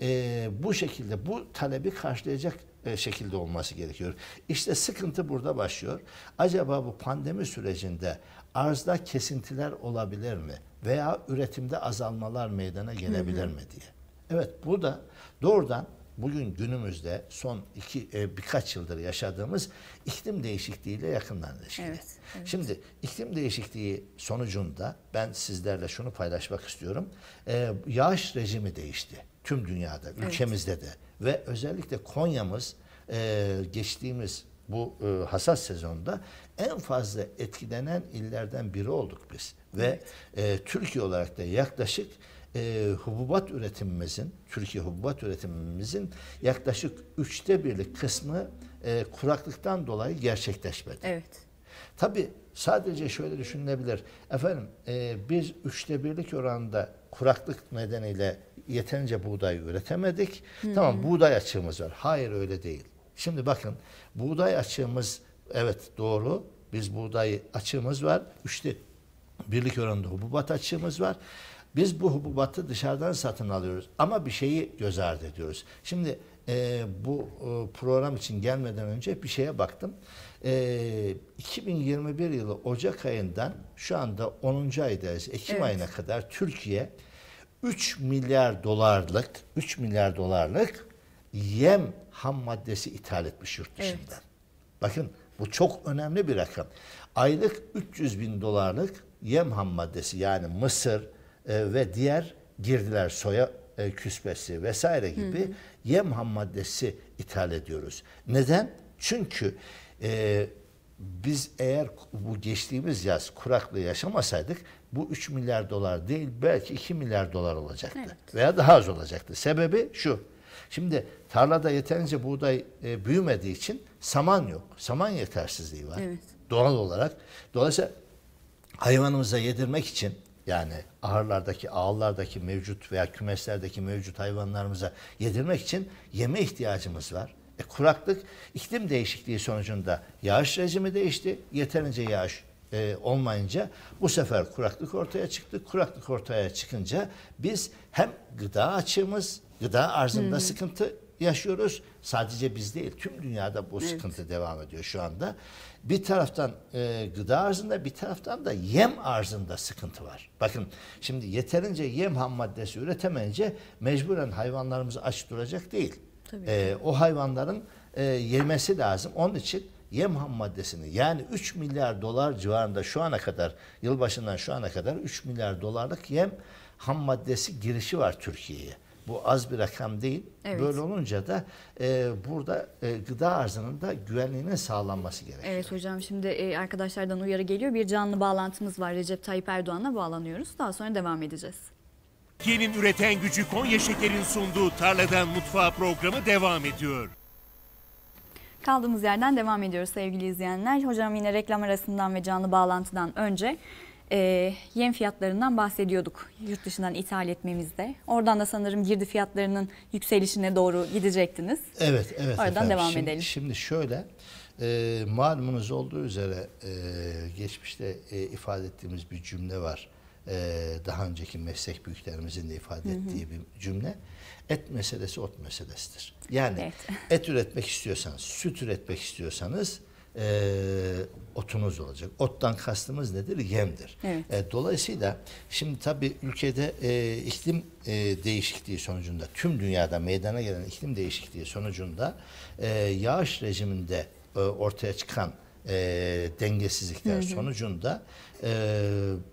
e, bu şekilde bu talebi karşılayacak e, şekilde olması gerekiyor. İşte sıkıntı burada başlıyor. Acaba bu pandemi sürecinde arzda kesintiler olabilir mi? veya üretimde azalmalar meydana gelebilir mi diye. Evet bu da doğrudan bugün günümüzde son iki e, birkaç yıldır yaşadığımız iklim değişikliğiyle yakından ilişkili. Evet, evet. Şimdi iklim değişikliği sonucunda ben sizlerle şunu paylaşmak istiyorum. E, yağış rejimi değişti tüm dünyada, ülkemizde evet. de ve özellikle Konya'mız e, geçtiğimiz bu e, hasat sezonunda en fazla etkilenen illerden biri olduk biz. Ve e, Türkiye olarak da yaklaşık e, hububat üretimimizin, Türkiye hububat üretimimizin yaklaşık üçte birlik kısmı e, kuraklıktan dolayı gerçekleşmedi. Evet. Tabi sadece şöyle düşünülebilir. Efendim e, biz üçte birlik oranda kuraklık nedeniyle yeterince buğday üretemedik. Hı-hı. Tamam buğday açığımız var. Hayır öyle değil. Şimdi bakın buğday açığımız evet doğru. Biz buğday açığımız var. Üçte birlik oranında hububat açığımız var. Biz bu hububatı dışarıdan satın alıyoruz ama bir şeyi göz ardı ediyoruz. Şimdi e, bu e, program için gelmeden önce bir şeye baktım. E, 2021 yılı Ocak ayından şu anda 10. aydayız. Ekim evet. ayına kadar Türkiye 3 milyar dolarlık 3 milyar dolarlık yem ham maddesi ithal etmiş yurt dışından. Evet. Bakın bu çok önemli bir rakam. Aylık 300 bin dolarlık yem ham maddesi yani mısır e, ve diğer girdiler soya e, küspesi vesaire gibi hı hı. yem ham maddesi ithal ediyoruz. Neden? Çünkü e, biz eğer bu geçtiğimiz yaz kuraklığı yaşamasaydık bu 3 milyar dolar değil belki 2 milyar dolar olacaktı. Evet. Veya daha az olacaktı. Sebebi şu. Şimdi tarlada yeterince buğday e, büyümediği için saman yok. Saman yetersizliği var. Evet. Doğal olarak. Dolayısıyla hayvanımıza yedirmek için yani ahırlardaki, ağıllardaki mevcut veya kümeslerdeki mevcut hayvanlarımıza yedirmek için yeme ihtiyacımız var. E, kuraklık iklim değişikliği sonucunda yağış rejimi değişti. Yeterince yağış e, olmayınca bu sefer kuraklık ortaya çıktı. Kuraklık ortaya çıkınca biz hem gıda açığımız gıda arzında hı hmm. sıkıntı yaşıyoruz. Sadece biz değil tüm dünyada bu evet. sıkıntı devam ediyor şu anda. Bir taraftan e, gıda arzında bir taraftan da yem arzında sıkıntı var. Bakın şimdi yeterince yem ham maddesi üretemeyince mecburen hayvanlarımız aç duracak değil. Tabii. E, o hayvanların e, yemesi lazım. Onun için yem ham maddesini yani 3 milyar dolar civarında şu ana kadar yılbaşından şu ana kadar 3 milyar dolarlık yem ham maddesi girişi var Türkiye'ye. Bu az bir rakam değil. Evet. Böyle olunca da e, burada e, gıda arzının da güvenliğinin sağlanması gerekiyor. Evet hocam şimdi e, arkadaşlardan uyarı geliyor. Bir canlı bağlantımız var. Recep Tayyip Erdoğan'la bağlanıyoruz. Daha sonra devam edeceğiz. Türkiye'nin üreten gücü Konya Şeker'in sunduğu Tarladan mutfağı programı devam ediyor. Kaldığımız yerden devam ediyoruz sevgili izleyenler. Hocam yine reklam arasından ve canlı bağlantıdan önce e, yem fiyatlarından bahsediyorduk yurt dışından ithal etmemizde. Oradan da sanırım girdi fiyatlarının yükselişine doğru gidecektiniz. Evet, evet. Oradan efendim. devam şimdi, edelim. Şimdi şöyle, e, malumunuz olduğu üzere e, geçmişte e, ifade ettiğimiz bir cümle var. E, daha önceki meslek büyüklerimizin de ifade hı hı. ettiği bir cümle. Et meselesi ot meselesidir. Yani evet. et üretmek istiyorsanız, süt üretmek istiyorsanız e, otunuz olacak. Ottan kastımız nedir? Yemdir. Evet. E, dolayısıyla şimdi tabii ülkede e, iklim e, değişikliği sonucunda tüm dünyada meydana gelen iklim değişikliği sonucunda e, yağış rejiminde e, ortaya çıkan e, dengesizlikler hı hı. sonucunda e,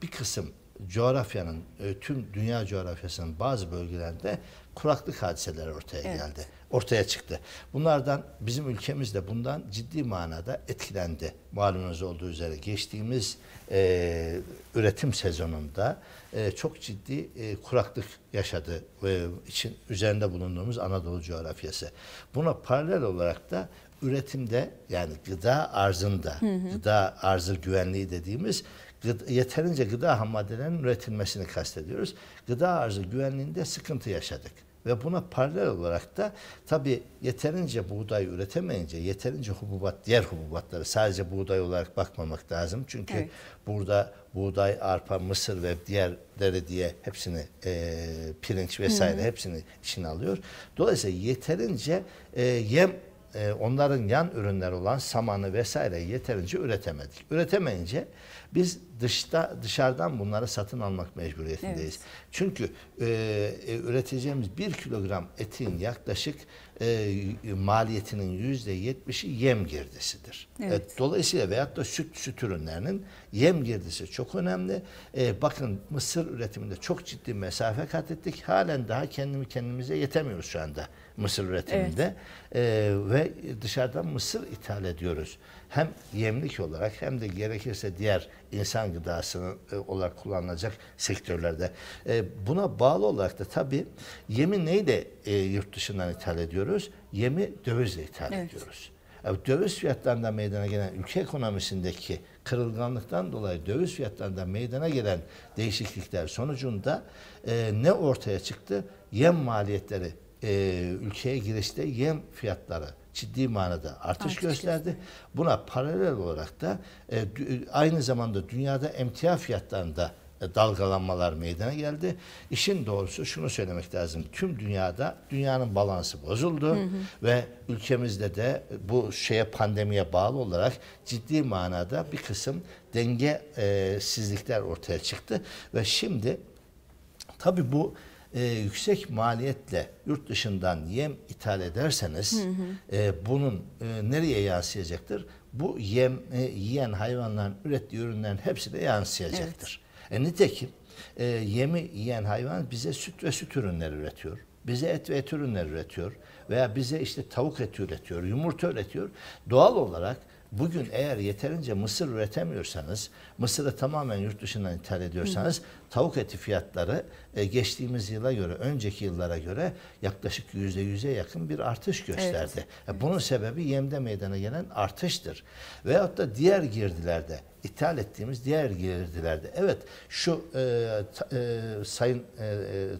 bir kısım coğrafyanın, e, tüm dünya coğrafyasının bazı bölgelerinde kuraklık hadiseleri ortaya evet. geldi. Ortaya çıktı. Bunlardan bizim ülkemiz de bundan ciddi manada etkilendi. Malumunuz olduğu üzere geçtiğimiz e, üretim sezonunda e, çok ciddi e, kuraklık yaşadı e, için üzerinde bulunduğumuz Anadolu coğrafyası. Buna paralel olarak da üretimde yani gıda arzında, hı hı. gıda arzı güvenliği dediğimiz yeterince gıda ham maddelerinin üretilmesini kastediyoruz. Gıda arzı güvenliğinde sıkıntı yaşadık. Ve buna paralel olarak da tabi yeterince buğday üretemeyince yeterince hububat, diğer hububatları sadece buğday olarak bakmamak lazım. Çünkü evet. burada buğday, arpa, mısır ve diğerleri diye hepsini e, pirinç vesaire Hı. hepsini içine alıyor. Dolayısıyla yeterince e, yem e, onların yan ürünler olan samanı vesaire yeterince üretemedik. Üretemeyince biz dışta dışarıdan bunları satın almak mecburiyetindeyiz. Evet. Çünkü e, e, üreteceğimiz bir kilogram etin yaklaşık e, maliyetinin yüzde yetmişi yem girdisidir. E, evet. E, dolayısıyla veyahut da süt süt ürünlerinin yem girdisi çok önemli. E, bakın mısır üretiminde çok ciddi mesafe kat ettik. Halen daha kendimi kendimize yetemiyoruz şu anda mısır üretiminde. Evet. E, ve dışarıdan mısır ithal ediyoruz. Hem yemlik olarak hem de gerekirse diğer insan gıdasının e, olarak kullanılacak sektörlerde. E, buna bağlı olarak da tabii yemi neyle e, yurt dışından ithal ediyoruz? Yemi dövizle ithal evet. ediyoruz. Yani e, döviz fiyatlarında meydana gelen ülke ekonomisindeki kırılganlıktan dolayı döviz fiyatlarında meydana gelen değişiklikler sonucunda e, ne ortaya çıktı? Yem maliyetleri, e, ülkeye girişte yem fiyatları ciddi manada artış, artış gösterdi. Gösterdi. Buna paralel olarak da e, e aynı zamanda dünyada emtia fiyatlarında e, dalgalanmalar meydana geldi. İşin doğrusu şunu söylemek lazım. Tüm dünyada dünyanın balansı bozuldu hı hı. ve ülkemizde de e, bu şeye pandemiye bağlı olarak ciddi manada bir kısım denge dengesizlikler ortaya çıktı ve şimdi tabii bu e, yüksek maliyetle yurt dışından yem ithal ederseniz hı hı. E, bunun e, nereye yansıyacaktır? Bu yem e, yiyen hayvanların ürettiği ürünlerin hepsi yansıyacaktır. Evet. E, nitekim e, yemi yiyen hayvan bize süt ve süt ürünleri üretiyor. Bize et ve et ürünleri üretiyor. Veya bize işte tavuk eti üretiyor, yumurta üretiyor. Doğal olarak bugün eğer yeterince mısır üretemiyorsanız, mısırı tamamen yurt dışından ithal ediyorsanız hı tavuk eti fiyatları e, geçtiğimiz yıla göre, önceki yıllara göre yaklaşık yüzde yüze yakın bir artış gösterdi. E, evet. E, bunun sebebi yemde meydana gelen artıştır. Veyahut da diğer girdilerde, ithal ettiğimiz diğer girdilerde. Evet şu e, ta, e, Sayın e, e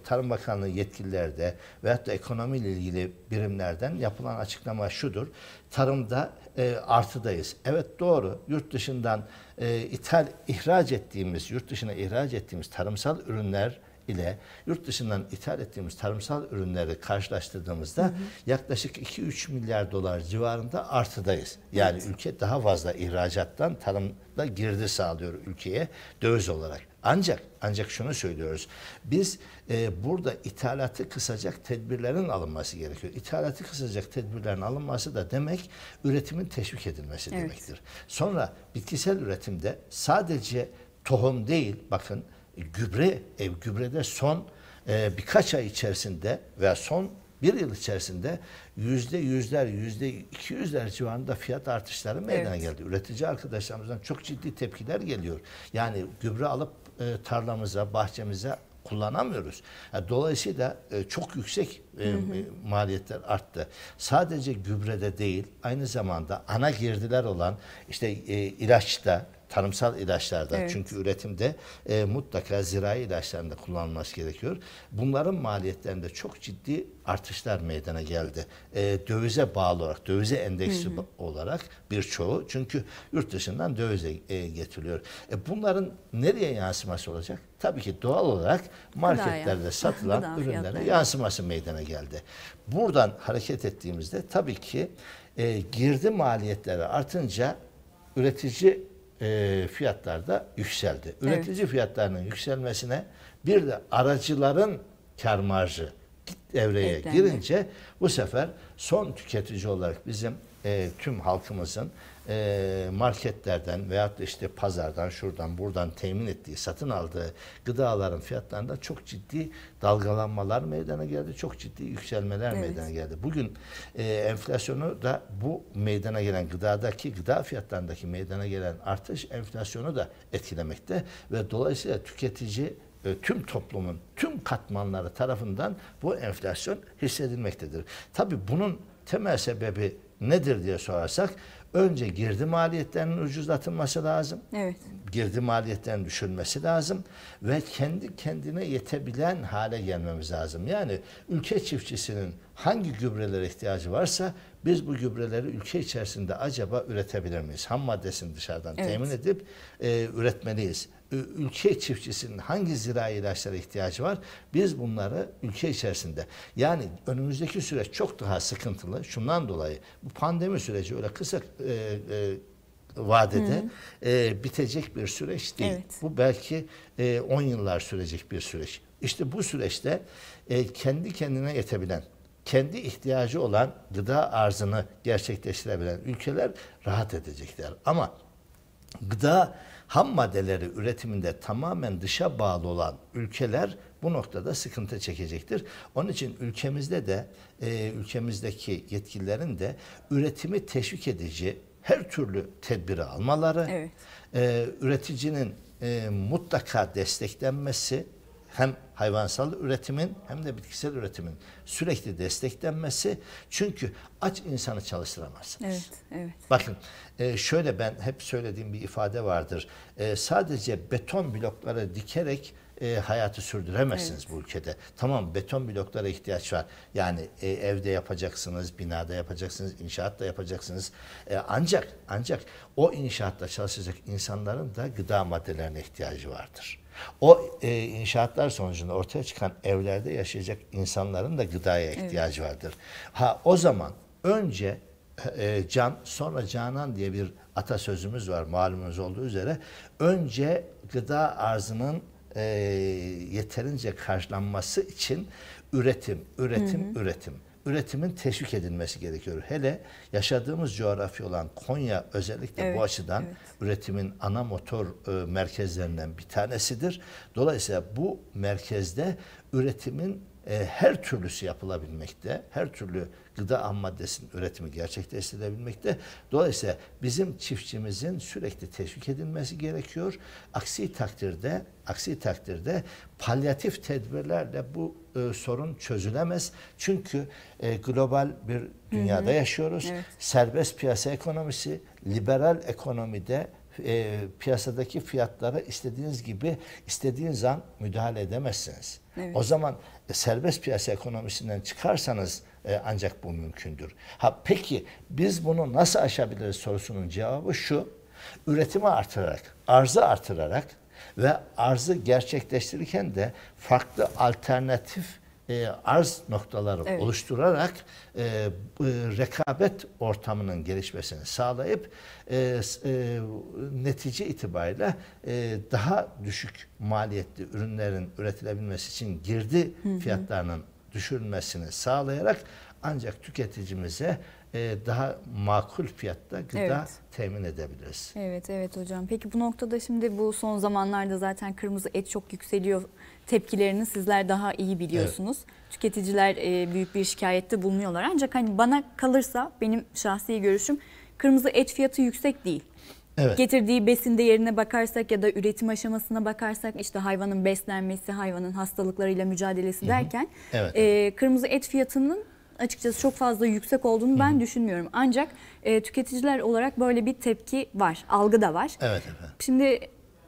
Tarım Bakanlığı yetkililerde veyahut da ekonomiyle ilgili birimlerden yapılan açıklama şudur. Tarımda e, artıdayız. Evet doğru yurt dışından e, ithal ihraç ettiğimiz, yurt dışına ihraç ettiğimiz tarımsal ürünler ile yurt dışından ithal ettiğimiz tarımsal ürünleri karşılaştırdığımızda hı hı. yaklaşık 2-3 milyar dolar civarında artıdayız. Yani evet. ülke daha fazla ihracattan tarımda girdi sağlıyor ülkeye döviz olarak. Ancak ancak şunu söylüyoruz. Biz e, burada ithalatı kısacak tedbirlerin alınması gerekiyor. İthalatı kısacak tedbirlerin alınması da demek üretimin teşvik edilmesi evet. demektir. Sonra bitkisel üretimde sadece tohum değil bakın gübre ev gübrede son e, birkaç ay içerisinde veya son bir yıl içerisinde yüzde yüzler, yüzde iki yüzler civarında fiyat artışları meydana evet. geldi. Üretici arkadaşlarımızdan çok ciddi tepkiler geliyor. Yani gübre alıp e, tarlamıza, bahçemize kullanamıyoruz. Yani e, dolayısıyla e, çok yüksek e, hı hı. E, maliyetler arttı. Sadece gübrede değil, aynı zamanda ana girdiler olan işte e, ilaçta, tarımsal ilaçlarda evet. çünkü üretimde e, mutlaka zirai ilaçlarında kullanılması gerekiyor. Bunların maliyetlerinde çok ciddi artışlar meydana geldi. E, dövize bağlı olarak, dövize endeksli hı hı. olarak birçoğu çünkü yurt dışından dövize e, getiriliyor. E, bunların nereye yansıması olacak? Tabii ki doğal olarak marketlerde Gıdaya. satılan Gıda ürünlere yansıması meydana geldi. Buradan hareket ettiğimizde tabii ki e, girdi maliyetleri artınca üretici e, fiyatlar da yükseldi. Üretici evet. fiyatlarının yükselmesine bir de aracıların kar marjı devreye Eklendi. girince bu sefer son tüketici olarak bizim e, tüm halkımızın e, marketlerden veyahut da işte pazardan şuradan buradan temin ettiği satın aldığı gıdaların fiyatlarında çok ciddi dalgalanmalar meydana geldi. Çok ciddi yükselmeler evet. meydana geldi. Bugün e, enflasyonu da bu meydana gelen gıdadaki gıda fiyatlarındaki meydana gelen artış enflasyonu da etkilemekte ve dolayısıyla tüketici e, tüm toplumun tüm katmanları tarafından bu enflasyon hissedilmektedir. Tabi bunun temel sebebi nedir diye sorarsak Önce girdi maliyetlerinin ucuzlatılması lazım. Evet. Girdi maliyetlerin düşürülmesi lazım ve kendi kendine yetebilen hale gelmemiz lazım. Yani ülke çiftçisinin hangi gübrelere ihtiyacı varsa biz bu gübreleri ülke içerisinde acaba üretebilir miyiz? Ham maddesini dışarıdan evet. temin edip e, üretmeliyiz ülke çiftçisinin hangi zirai ilaçlara ihtiyacı var? Biz bunları ülke içerisinde yani önümüzdeki süreç çok daha sıkıntılı. Şundan dolayı bu pandemi süreci öyle kısa e, e, vadede e, bitecek bir süreç değil. Evet. Bu belki 10 e, yıllar sürecek bir süreç. İşte bu süreçte e, kendi kendine yetebilen, kendi ihtiyacı olan gıda arzını gerçekleştirebilen ülkeler rahat edecekler. Ama gıda ham maddeleri üretiminde tamamen dışa bağlı olan ülkeler bu noktada sıkıntı çekecektir. Onun için ülkemizde de e, ülkemizdeki yetkililerin de üretimi teşvik edici her türlü tedbiri almaları, evet. e, üreticinin e, mutlaka desteklenmesi, hem hayvansal üretimin hem de bitkisel üretimin sürekli desteklenmesi. Çünkü aç insanı çalıştıramazsınız. Evet, evet. Bakın e, şöyle ben hep söylediğim bir ifade vardır. E, sadece beton blokları dikerek e, hayatı sürdüremezsiniz evet. bu ülkede. Tamam beton bloklara ihtiyaç var. Yani e, evde yapacaksınız, binada yapacaksınız, inşaatta yapacaksınız. E, ancak ancak o inşaatta çalışacak insanların da gıda maddelerine ihtiyacı vardır. O e, inşaatlar sonucunda ortaya çıkan evlerde yaşayacak insanların da gıdaya ihtiyacı evet. vardır. Ha o zaman önce e, can sonra canan diye bir atasözümüz var malumunuz olduğu üzere. Önce gıda arzının e, yeterince karşılanması için üretim, üretim, hı hı. üretim üretimin teşvik edilmesi gerekiyor. Hele yaşadığımız coğrafya olan Konya özellikle evet, bu açıdan evet. üretimin ana motor e, merkezlerinden bir tanesidir. Dolayısıyla bu merkezde üretimin e, her türlüsü yapılabilmekte, her türlü gıda ham maddesinin üretimi gerçekleştirebilmekte. Dolayısıyla bizim çiftçimizin sürekli teşvik edilmesi gerekiyor. Aksi takdirde aksi takdirde palyatif tedbirlerle bu e, sorun çözülemez. Çünkü e, global bir dünyada hı hı. yaşıyoruz. Evet. Serbest piyasa ekonomisi, liberal ekonomide e, piyasadaki fiyatlara istediğiniz gibi istediğiniz an müdahale edemezsiniz. Evet. O zaman e, serbest piyasa ekonomisinden çıkarsanız e, ancak bu mümkündür. Ha peki biz bunu nasıl aşabiliriz sorusunun cevabı şu. Üretimi artırarak, arzı artırarak ve arzı gerçekleştirirken de farklı alternatif e, arz noktaları evet. oluşturarak e, e, rekabet ortamının gelişmesini sağlayıp e, e, netice itibariyle e, daha düşük maliyetli ürünlerin üretilebilmesi için girdi hı hı. fiyatlarının düşürmesini sağlayarak ancak tüketicimize e, daha makul fiyatta gıda evet. temin edebiliriz. Evet evet hocam. Peki bu noktada şimdi bu son zamanlarda zaten kırmızı et çok yükseliyor tepkilerini sizler daha iyi biliyorsunuz. Evet. Tüketiciler e, büyük bir şikayette bulunuyorlar. Ancak hani bana kalırsa benim şahsi görüşüm kırmızı et fiyatı yüksek değil. Evet. Getirdiği besin değerine bakarsak ya da üretim aşamasına bakarsak işte hayvanın beslenmesi, hayvanın hastalıklarıyla mücadelesi Hı -hı. derken evet. e, kırmızı et fiyatının açıkçası çok fazla yüksek olduğunu Hı -hı. ben düşünmüyorum. Ancak e, tüketiciler olarak böyle bir tepki var, algı da var. Evet efendim. Şimdi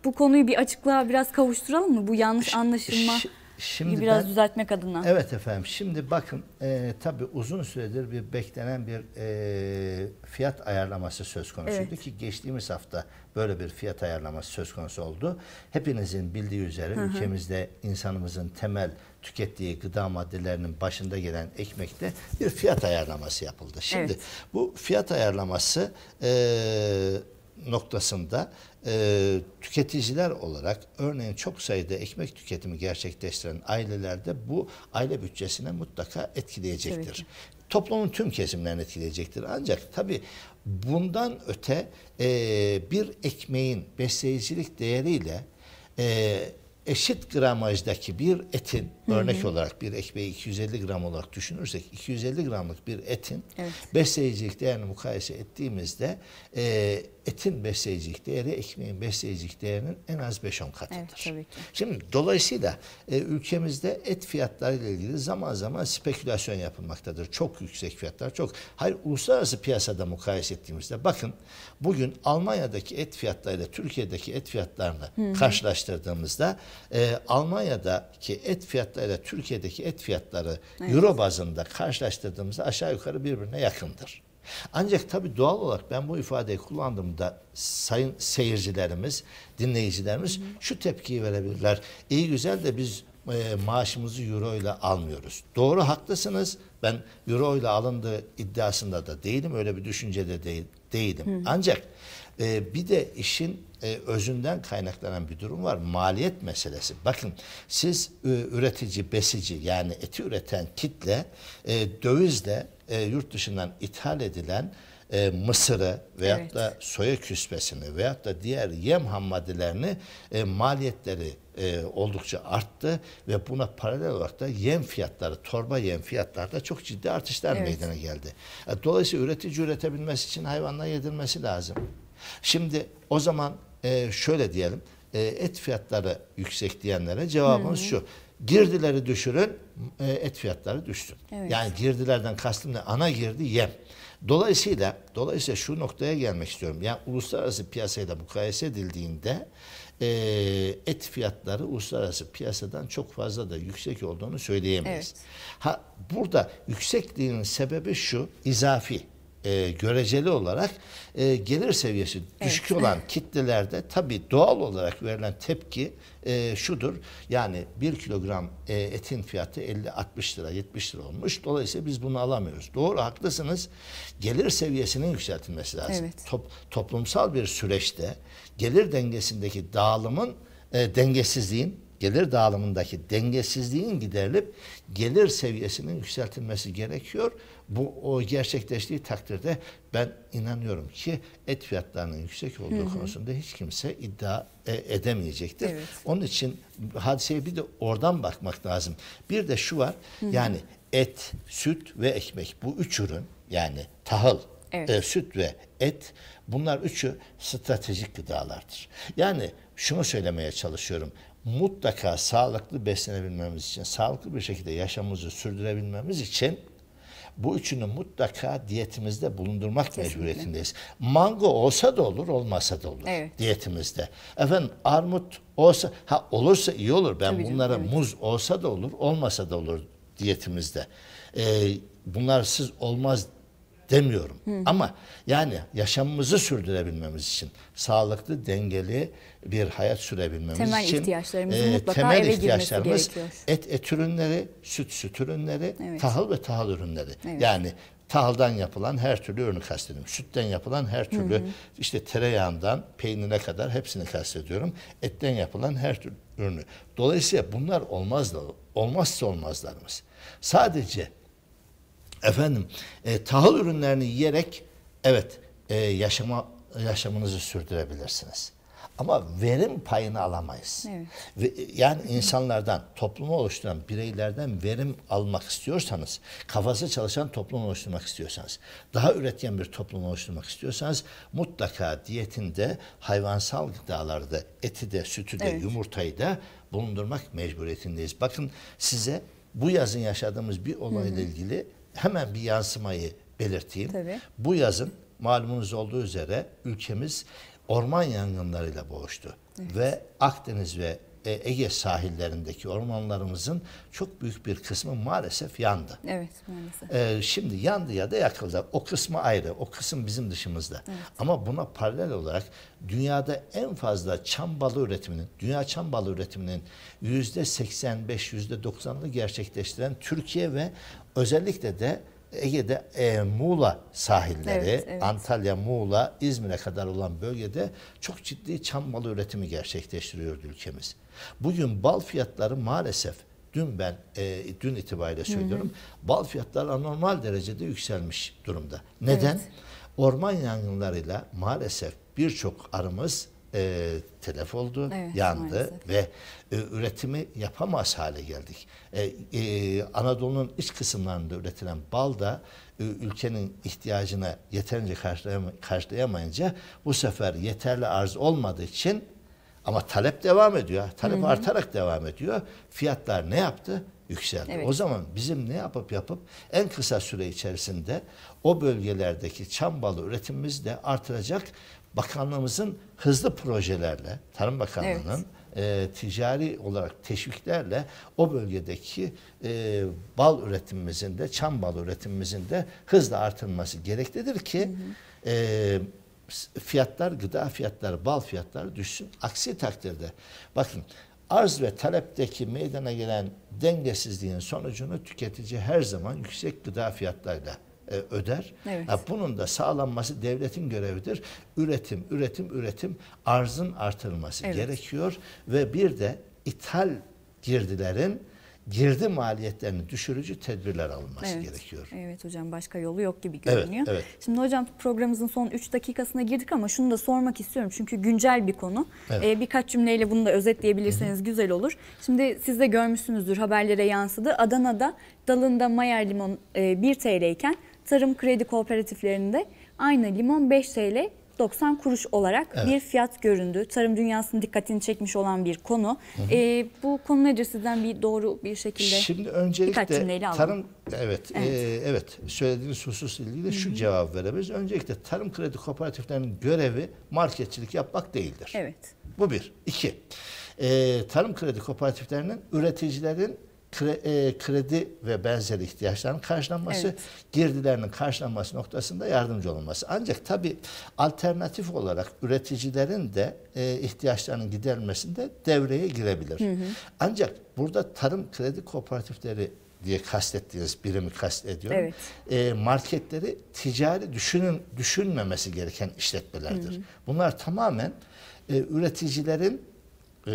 bu konuyu bir açıklığa biraz kavuşturalım mı? Bu yanlış anlaşılma... Ş Şimdi biraz ben, düzeltmek adına. Evet efendim. Şimdi bakın e, tabii uzun süredir bir beklenen bir e, fiyat ayarlaması söz konusuydu evet. ki geçtiğimiz hafta böyle bir fiyat ayarlaması söz konusu oldu. Hepinizin bildiği üzere hı hı. ülkemizde insanımızın temel tükettiği gıda maddelerinin başında gelen ekmekte bir fiyat ayarlaması yapıldı. Şimdi evet. bu fiyat ayarlaması e, noktasında e, tüketiciler olarak örneğin çok sayıda ekmek tüketimi gerçekleştiren ailelerde bu aile bütçesine mutlaka etkileyecektir. Toplumun tüm kesimlerini etkileyecektir. Ancak tabii bundan öte e, bir ekmeğin besleyicilik değeriyle e, eşit gramajdaki bir etin Hı -hı. örnek olarak bir ekmeği 250 gram olarak düşünürsek 250 gramlık bir etin evet. besleyicilik değerini mukayese ettiğimizde e, etin besleyicilik değeri ekmeğin besleyicilik değerinin en az 5-10 katıdır. Evet, tabii ki. Şimdi dolayısıyla e, ülkemizde et fiyatları ile ilgili zaman zaman spekülasyon yapılmaktadır. Çok yüksek fiyatlar çok. Hayır uluslararası piyasada mukayese ettiğimizde bakın bugün Almanya'daki et fiyatlarıyla Türkiye'deki et fiyatlarını Hı-hı. karşılaştırdığımızda e, Almanya'daki et fiyatlarıyla Türkiye'deki et fiyatları evet. euro bazında karşılaştırdığımızda aşağı yukarı birbirine yakındır. Ancak tabii doğal olarak ben bu ifadeyi kullandığımda sayın seyircilerimiz, dinleyicilerimiz şu tepkiyi verebilirler. İyi güzel de biz e, maaşımızı euro ile almıyoruz. Doğru haklısınız. Ben euro ile alındığı iddiasında da değilim. Öyle bir düşüncede de değilim. Hı. Ancak e, bir de işin e, özünden kaynaklanan bir durum var. Maliyet meselesi. Bakın siz e, üretici, besici yani eti üreten kitle e, dövizle e, yurt dışından ithal edilen e, mısırı veyahut evet. da soya küspesini veyahut da diğer yem hammadelerini e, maliyetleri e, oldukça arttı ve buna paralel olarak da yem fiyatları, torba yem fiyatları da çok ciddi artışlar evet. meydana geldi. E, dolayısıyla üretici üretebilmesi için hayvanlar yedirmesi lazım. Şimdi o zaman e, şöyle diyelim e, et fiyatları yüksek diyenlere cevabımız Hı şu. Girdileri düşürün, e, et fiyatları düşsün. Evet. Yani girdilerden kastım ne? Ana girdi yem. Dolayısıyla dolayısıyla şu noktaya gelmek istiyorum. Yani uluslararası piyasayla mukayese edildiğinde e, et fiyatları uluslararası piyasadan çok fazla da yüksek olduğunu söyleyemeyiz. Evet. Ha burada yüksekliğinin sebebi şu, izafi e, göreceli olarak e, gelir seviyesi evet. düşük olan kitlelerde tabii doğal olarak verilen tepki e, şudur. Yani bir kilogram e, etin fiyatı 50-60 lira 70 lira olmuş. Dolayısıyla biz bunu alamıyoruz. Doğru haklısınız. Gelir seviyesinin yükseltilmesi lazım. Evet. Top, toplumsal bir süreçte gelir dengesindeki dağılımın e, dengesizliğin gelir dağılımındaki dengesizliğin giderilip gelir seviyesinin yükseltilmesi gerekiyor bu o gerçekleştiği takdirde ben inanıyorum ki et fiyatlarının yüksek olduğu hı hı. konusunda hiç kimse iddia e, edemeyecektir. Evet. Onun için hadiseye bir de oradan bakmak lazım. Bir de şu var. Hı hı. Yani et, süt ve ekmek bu üç ürün yani tahıl, evet. e, süt ve et bunlar üçü stratejik gıdalardır. Yani şunu söylemeye çalışıyorum. Mutlaka sağlıklı beslenebilmemiz için, sağlıklı bir şekilde yaşamımızı sürdürebilmemiz için bu üçünü mutlaka diyetimizde bulundurmak Kesinlikle. mecburiyetindeyiz. Mango olsa da olur, olmasa da olur evet. diyetimizde. Efendim armut olsa, ha olursa iyi olur. Ben Tabii bunlara canım, muz olsa da olur, olmasa da olur diyetimizde. Ee, bunlarsız olmaz demiyorum. Hı. Ama yani yaşamımızı sürdürebilmemiz için sağlıklı, dengeli bir hayat sürebilmemiz temel için ihtiyaçlarımız e, mutlaka temel eve ihtiyaçlarımız et et ürünleri, süt süt ürünleri, evet. tahıl ve tahıl ürünleri. Evet. Yani tahıldan yapılan her türlü ürünü kastediyorum. Sütten yapılan her türlü hı hı. işte tereyağından peynirine kadar hepsini kastediyorum. Etten yapılan her türlü ürünü. Dolayısıyla bunlar olmazlar, olmazsa olmazlarımız. Sadece efendim e, tahıl ürünlerini yiyerek evet e, yaşama yaşamınızı sürdürebilirsiniz. Ama verim payını alamayız. Evet. Ve, e, yani insanlardan, toplumu oluşturan bireylerden verim almak istiyorsanız, kafası çalışan toplum oluşturmak istiyorsanız, daha üretken bir toplum oluşturmak istiyorsanız mutlaka diyetinde hayvansal gıdalarda, eti de, sütü de, evet. yumurtayı da bulundurmak mecburiyetindeyiz. Bakın size bu yazın yaşadığımız bir olayla Hı -hı. ilgili hemen bir yansımayı belirteyim. Tabii. Bu yazın malumunuz olduğu üzere ülkemiz orman yangınlarıyla boğuştu. Evet. Ve Akdeniz ve e, Ege sahillerindeki ormanlarımızın çok büyük bir kısmı maalesef yandı. Evet maalesef. Ee, şimdi yandı ya da yakıldı. O kısmı ayrı. O kısım bizim dışımızda. Evet. Ama buna paralel olarak dünyada en fazla çam balı üretiminin, dünya çam balı üretiminin yüzde %85, yüzde %90'ını gerçekleştiren Türkiye ve özellikle de Ege'de e, Muğla sahilleri, evet, evet. Antalya, Muğla, İzmir'e kadar olan bölgede çok ciddi çam malı üretimi gerçekleştiriyordu ülkemiz. Bugün bal fiyatları maalesef dün ben e, dün itibariyle söylüyorum. Hı hı. Bal fiyatları anormal derecede yükselmiş durumda. Neden? Evet. Orman yangınlarıyla maalesef birçok arımız e, telef oldu, evet, yandı maalesef. ve e, üretimi yapamaz hale geldik. E, e, Anadolu'nun iç kısımlarında üretilen bal da e, ülkenin ihtiyacına yeterince karşılayamayınca bu sefer yeterli arz olmadığı için ama talep devam ediyor. Talep Hı-hı. artarak devam ediyor. Fiyatlar ne yaptı? Yükseldi. Evet. O zaman bizim ne yapıp yapıp en kısa süre içerisinde o bölgelerdeki çam balı üretimimiz de artıracak bakanlığımızın hızlı projelerle, Tarım Bakanlığı'nın evet. e, ticari olarak teşviklerle o bölgedeki e, bal üretimimizin de, çam bal üretimimizin de hızla artırılması gereklidir ki hı hı. E, fiyatlar, gıda fiyatları, bal fiyatları düşsün. Aksi takdirde bakın arz ve talepteki meydana gelen dengesizliğin sonucunu tüketici her zaman yüksek gıda fiyatlarıyla e, öder. Evet. Ha, bunun da sağlanması devletin görevidir. Üretim, üretim, üretim arzın artırılması evet. gerekiyor ve bir de ithal girdilerin girdi maliyetlerini düşürücü tedbirler alınması evet, gerekiyor. Evet hocam başka yolu yok gibi görünüyor. Evet, evet. Şimdi hocam programımızın son 3 dakikasına girdik ama şunu da sormak istiyorum çünkü güncel bir konu. Evet. Ee, birkaç cümleyle bunu da özetleyebilirseniz Hı-hı. güzel olur. Şimdi siz de görmüşsünüzdür haberlere yansıdı. Adana'da dalında mayer limon e, 1 TL iken tarım kredi kooperatiflerinde aynı limon 5 TL 90 kuruş olarak evet. bir fiyat göründü. Tarım dünyasının dikkatini çekmiş olan bir konu. Hı hı. E, bu konu nedir sizden bir doğru bir şekilde? Şimdi öncelikle tarım evet evet, e, evet söylediğiniz husus ilgili şu hı hı. cevap verebiliriz. Öncelikle tarım kredi kooperatiflerinin görevi marketçilik yapmak değildir. Evet. Bu bir. İki. E, tarım kredi kooperatiflerinin üreticilerin kre, e, kredi ve benzeri ihtiyaçların karşılanması, evet. girdilerinin karşılanması noktasında yardımcı olunması. Ancak tabii alternatif olarak üreticilerin de e, ihtiyaçlarının giderilmesinde devreye girebilir. Hı hı. Ancak burada tarım kredi kooperatifleri diye kastettiğiniz birimi kastediyorum. Evet. E, marketleri ticari düşünün düşünmemesi gereken işletmelerdir. Hı hı. Bunlar tamamen e, üreticilerin e,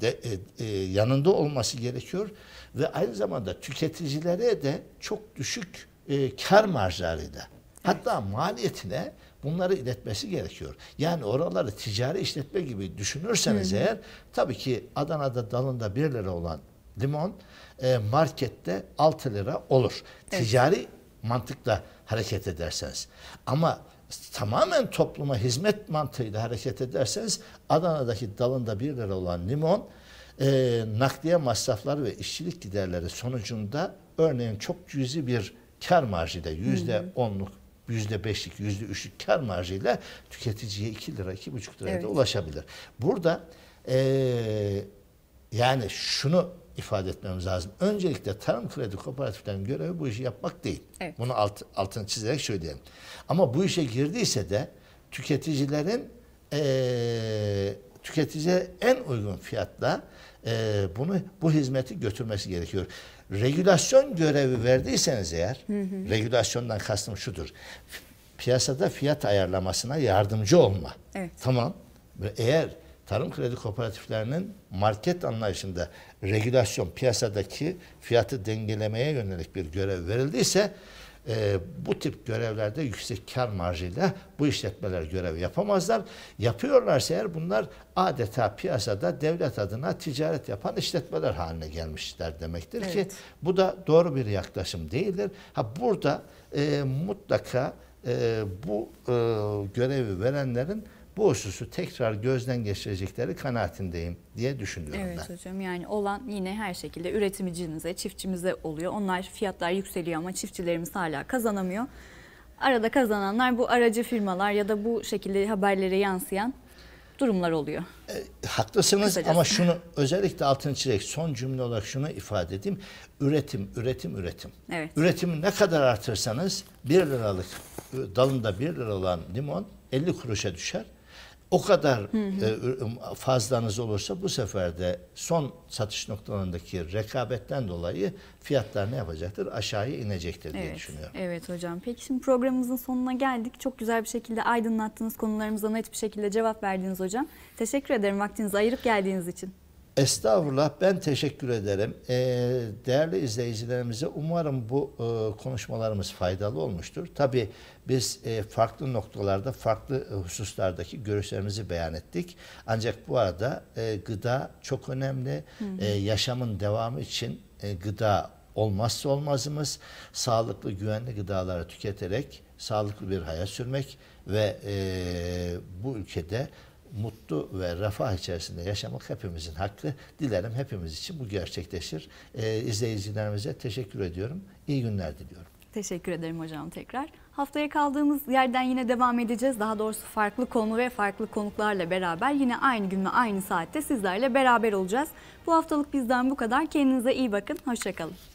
de, e, e, yanında olması gerekiyor ve aynı zamanda tüketicilere de çok düşük e, kar marjlarıyla hatta maliyetine bunları iletmesi gerekiyor. Yani oraları ticari işletme gibi düşünürseniz Hı. eğer tabii ki Adana'da dalında 1 lira olan limon e, markette 6 lira olur. Evet. Ticari mantıkla hareket ederseniz. Ama tamamen topluma hizmet mantığıyla hareket ederseniz Adana'daki dalında 1 lira olan limon e, nakliye masrafları ve işçilik giderleri sonucunda örneğin çok cüzi bir kar marjıyla yüzde onluk yüzde beşlik, yüzde üçlük kar marjıyla tüketiciye iki lira, iki buçuk liraya evet. da ulaşabilir. Burada e, yani şunu ifade etmemiz lazım. Öncelikle tarım kredi kooperatiflerinin görevi bu işi yapmak değil. Evet. Bunu alt, altını çizerek söyleyelim. Ama bu işe girdiyse de tüketicilerin e, tüketiciye en uygun fiyatla e, bunu bu hizmeti götürmesi gerekiyor. Regülasyon görevi verdiyseniz eğer, hı hı. regülasyondan kastım şudur. Piyasada fiyat ayarlamasına yardımcı olma. Evet. Tamam. Eğer tarım kredi kooperatiflerinin market anlayışında regülasyon piyasadaki fiyatı dengelemeye yönelik bir görev verildiyse e, bu tip görevlerde yüksek kar marjıyla bu işletmeler görev yapamazlar. Yapıyorlarsa eğer bunlar adeta piyasada devlet adına ticaret yapan işletmeler haline gelmişler demektir evet. ki bu da doğru bir yaklaşım değildir. Ha burada e, mutlaka e, bu e, görevi verenlerin bu hususu tekrar gözden geçirecekleri kanaatindeyim diye düşünüyorum evet, ben. Evet hocam yani olan yine her şekilde üretimcimize, çiftçimize oluyor. Onlar fiyatlar yükseliyor ama çiftçilerimiz hala kazanamıyor. Arada kazananlar bu aracı firmalar ya da bu şekilde haberlere yansıyan durumlar oluyor. E, haklısınız Kısacası. ama şunu özellikle altını çizerek son cümle olarak şunu ifade edeyim. Üretim, üretim, üretim. Evet. Üretimi ne kadar artırsanız 1 liralık e, dalında 1 lira olan limon 50 kuruşa düşer o kadar hı hı. E, fazlanız olursa bu sefer de son satış noktalarındaki rekabetten dolayı fiyatlar ne yapacaktır? Aşağıya inecektir diye evet, düşünüyorum. Evet hocam. Peki şimdi programımızın sonuna geldik. Çok güzel bir şekilde aydınlattınız konularımıza net bir şekilde cevap verdiniz hocam. Teşekkür ederim vaktinizi ayırıp geldiğiniz için. Estağfurullah ben teşekkür ederim. Ee, değerli izleyicilerimize umarım bu e, konuşmalarımız faydalı olmuştur. Tabi biz e, farklı noktalarda farklı e, hususlardaki görüşlerimizi beyan ettik. Ancak bu arada e, gıda çok önemli. Hı hı. E, yaşamın devamı için e, gıda olmazsa olmazımız. Sağlıklı güvenli gıdaları tüketerek sağlıklı bir hayat sürmek ve e, bu ülkede mutlu ve refah içerisinde yaşamak hepimizin hakkı. Dilerim hepimiz için bu gerçekleşir. E, izleyicilerimize teşekkür ediyorum. İyi günler diliyorum. Teşekkür ederim hocam tekrar. Haftaya kaldığımız yerden yine devam edeceğiz. Daha doğrusu farklı konu ve farklı konuklarla beraber yine aynı gün ve aynı saatte sizlerle beraber olacağız. Bu haftalık bizden bu kadar. Kendinize iyi bakın. Hoşçakalın.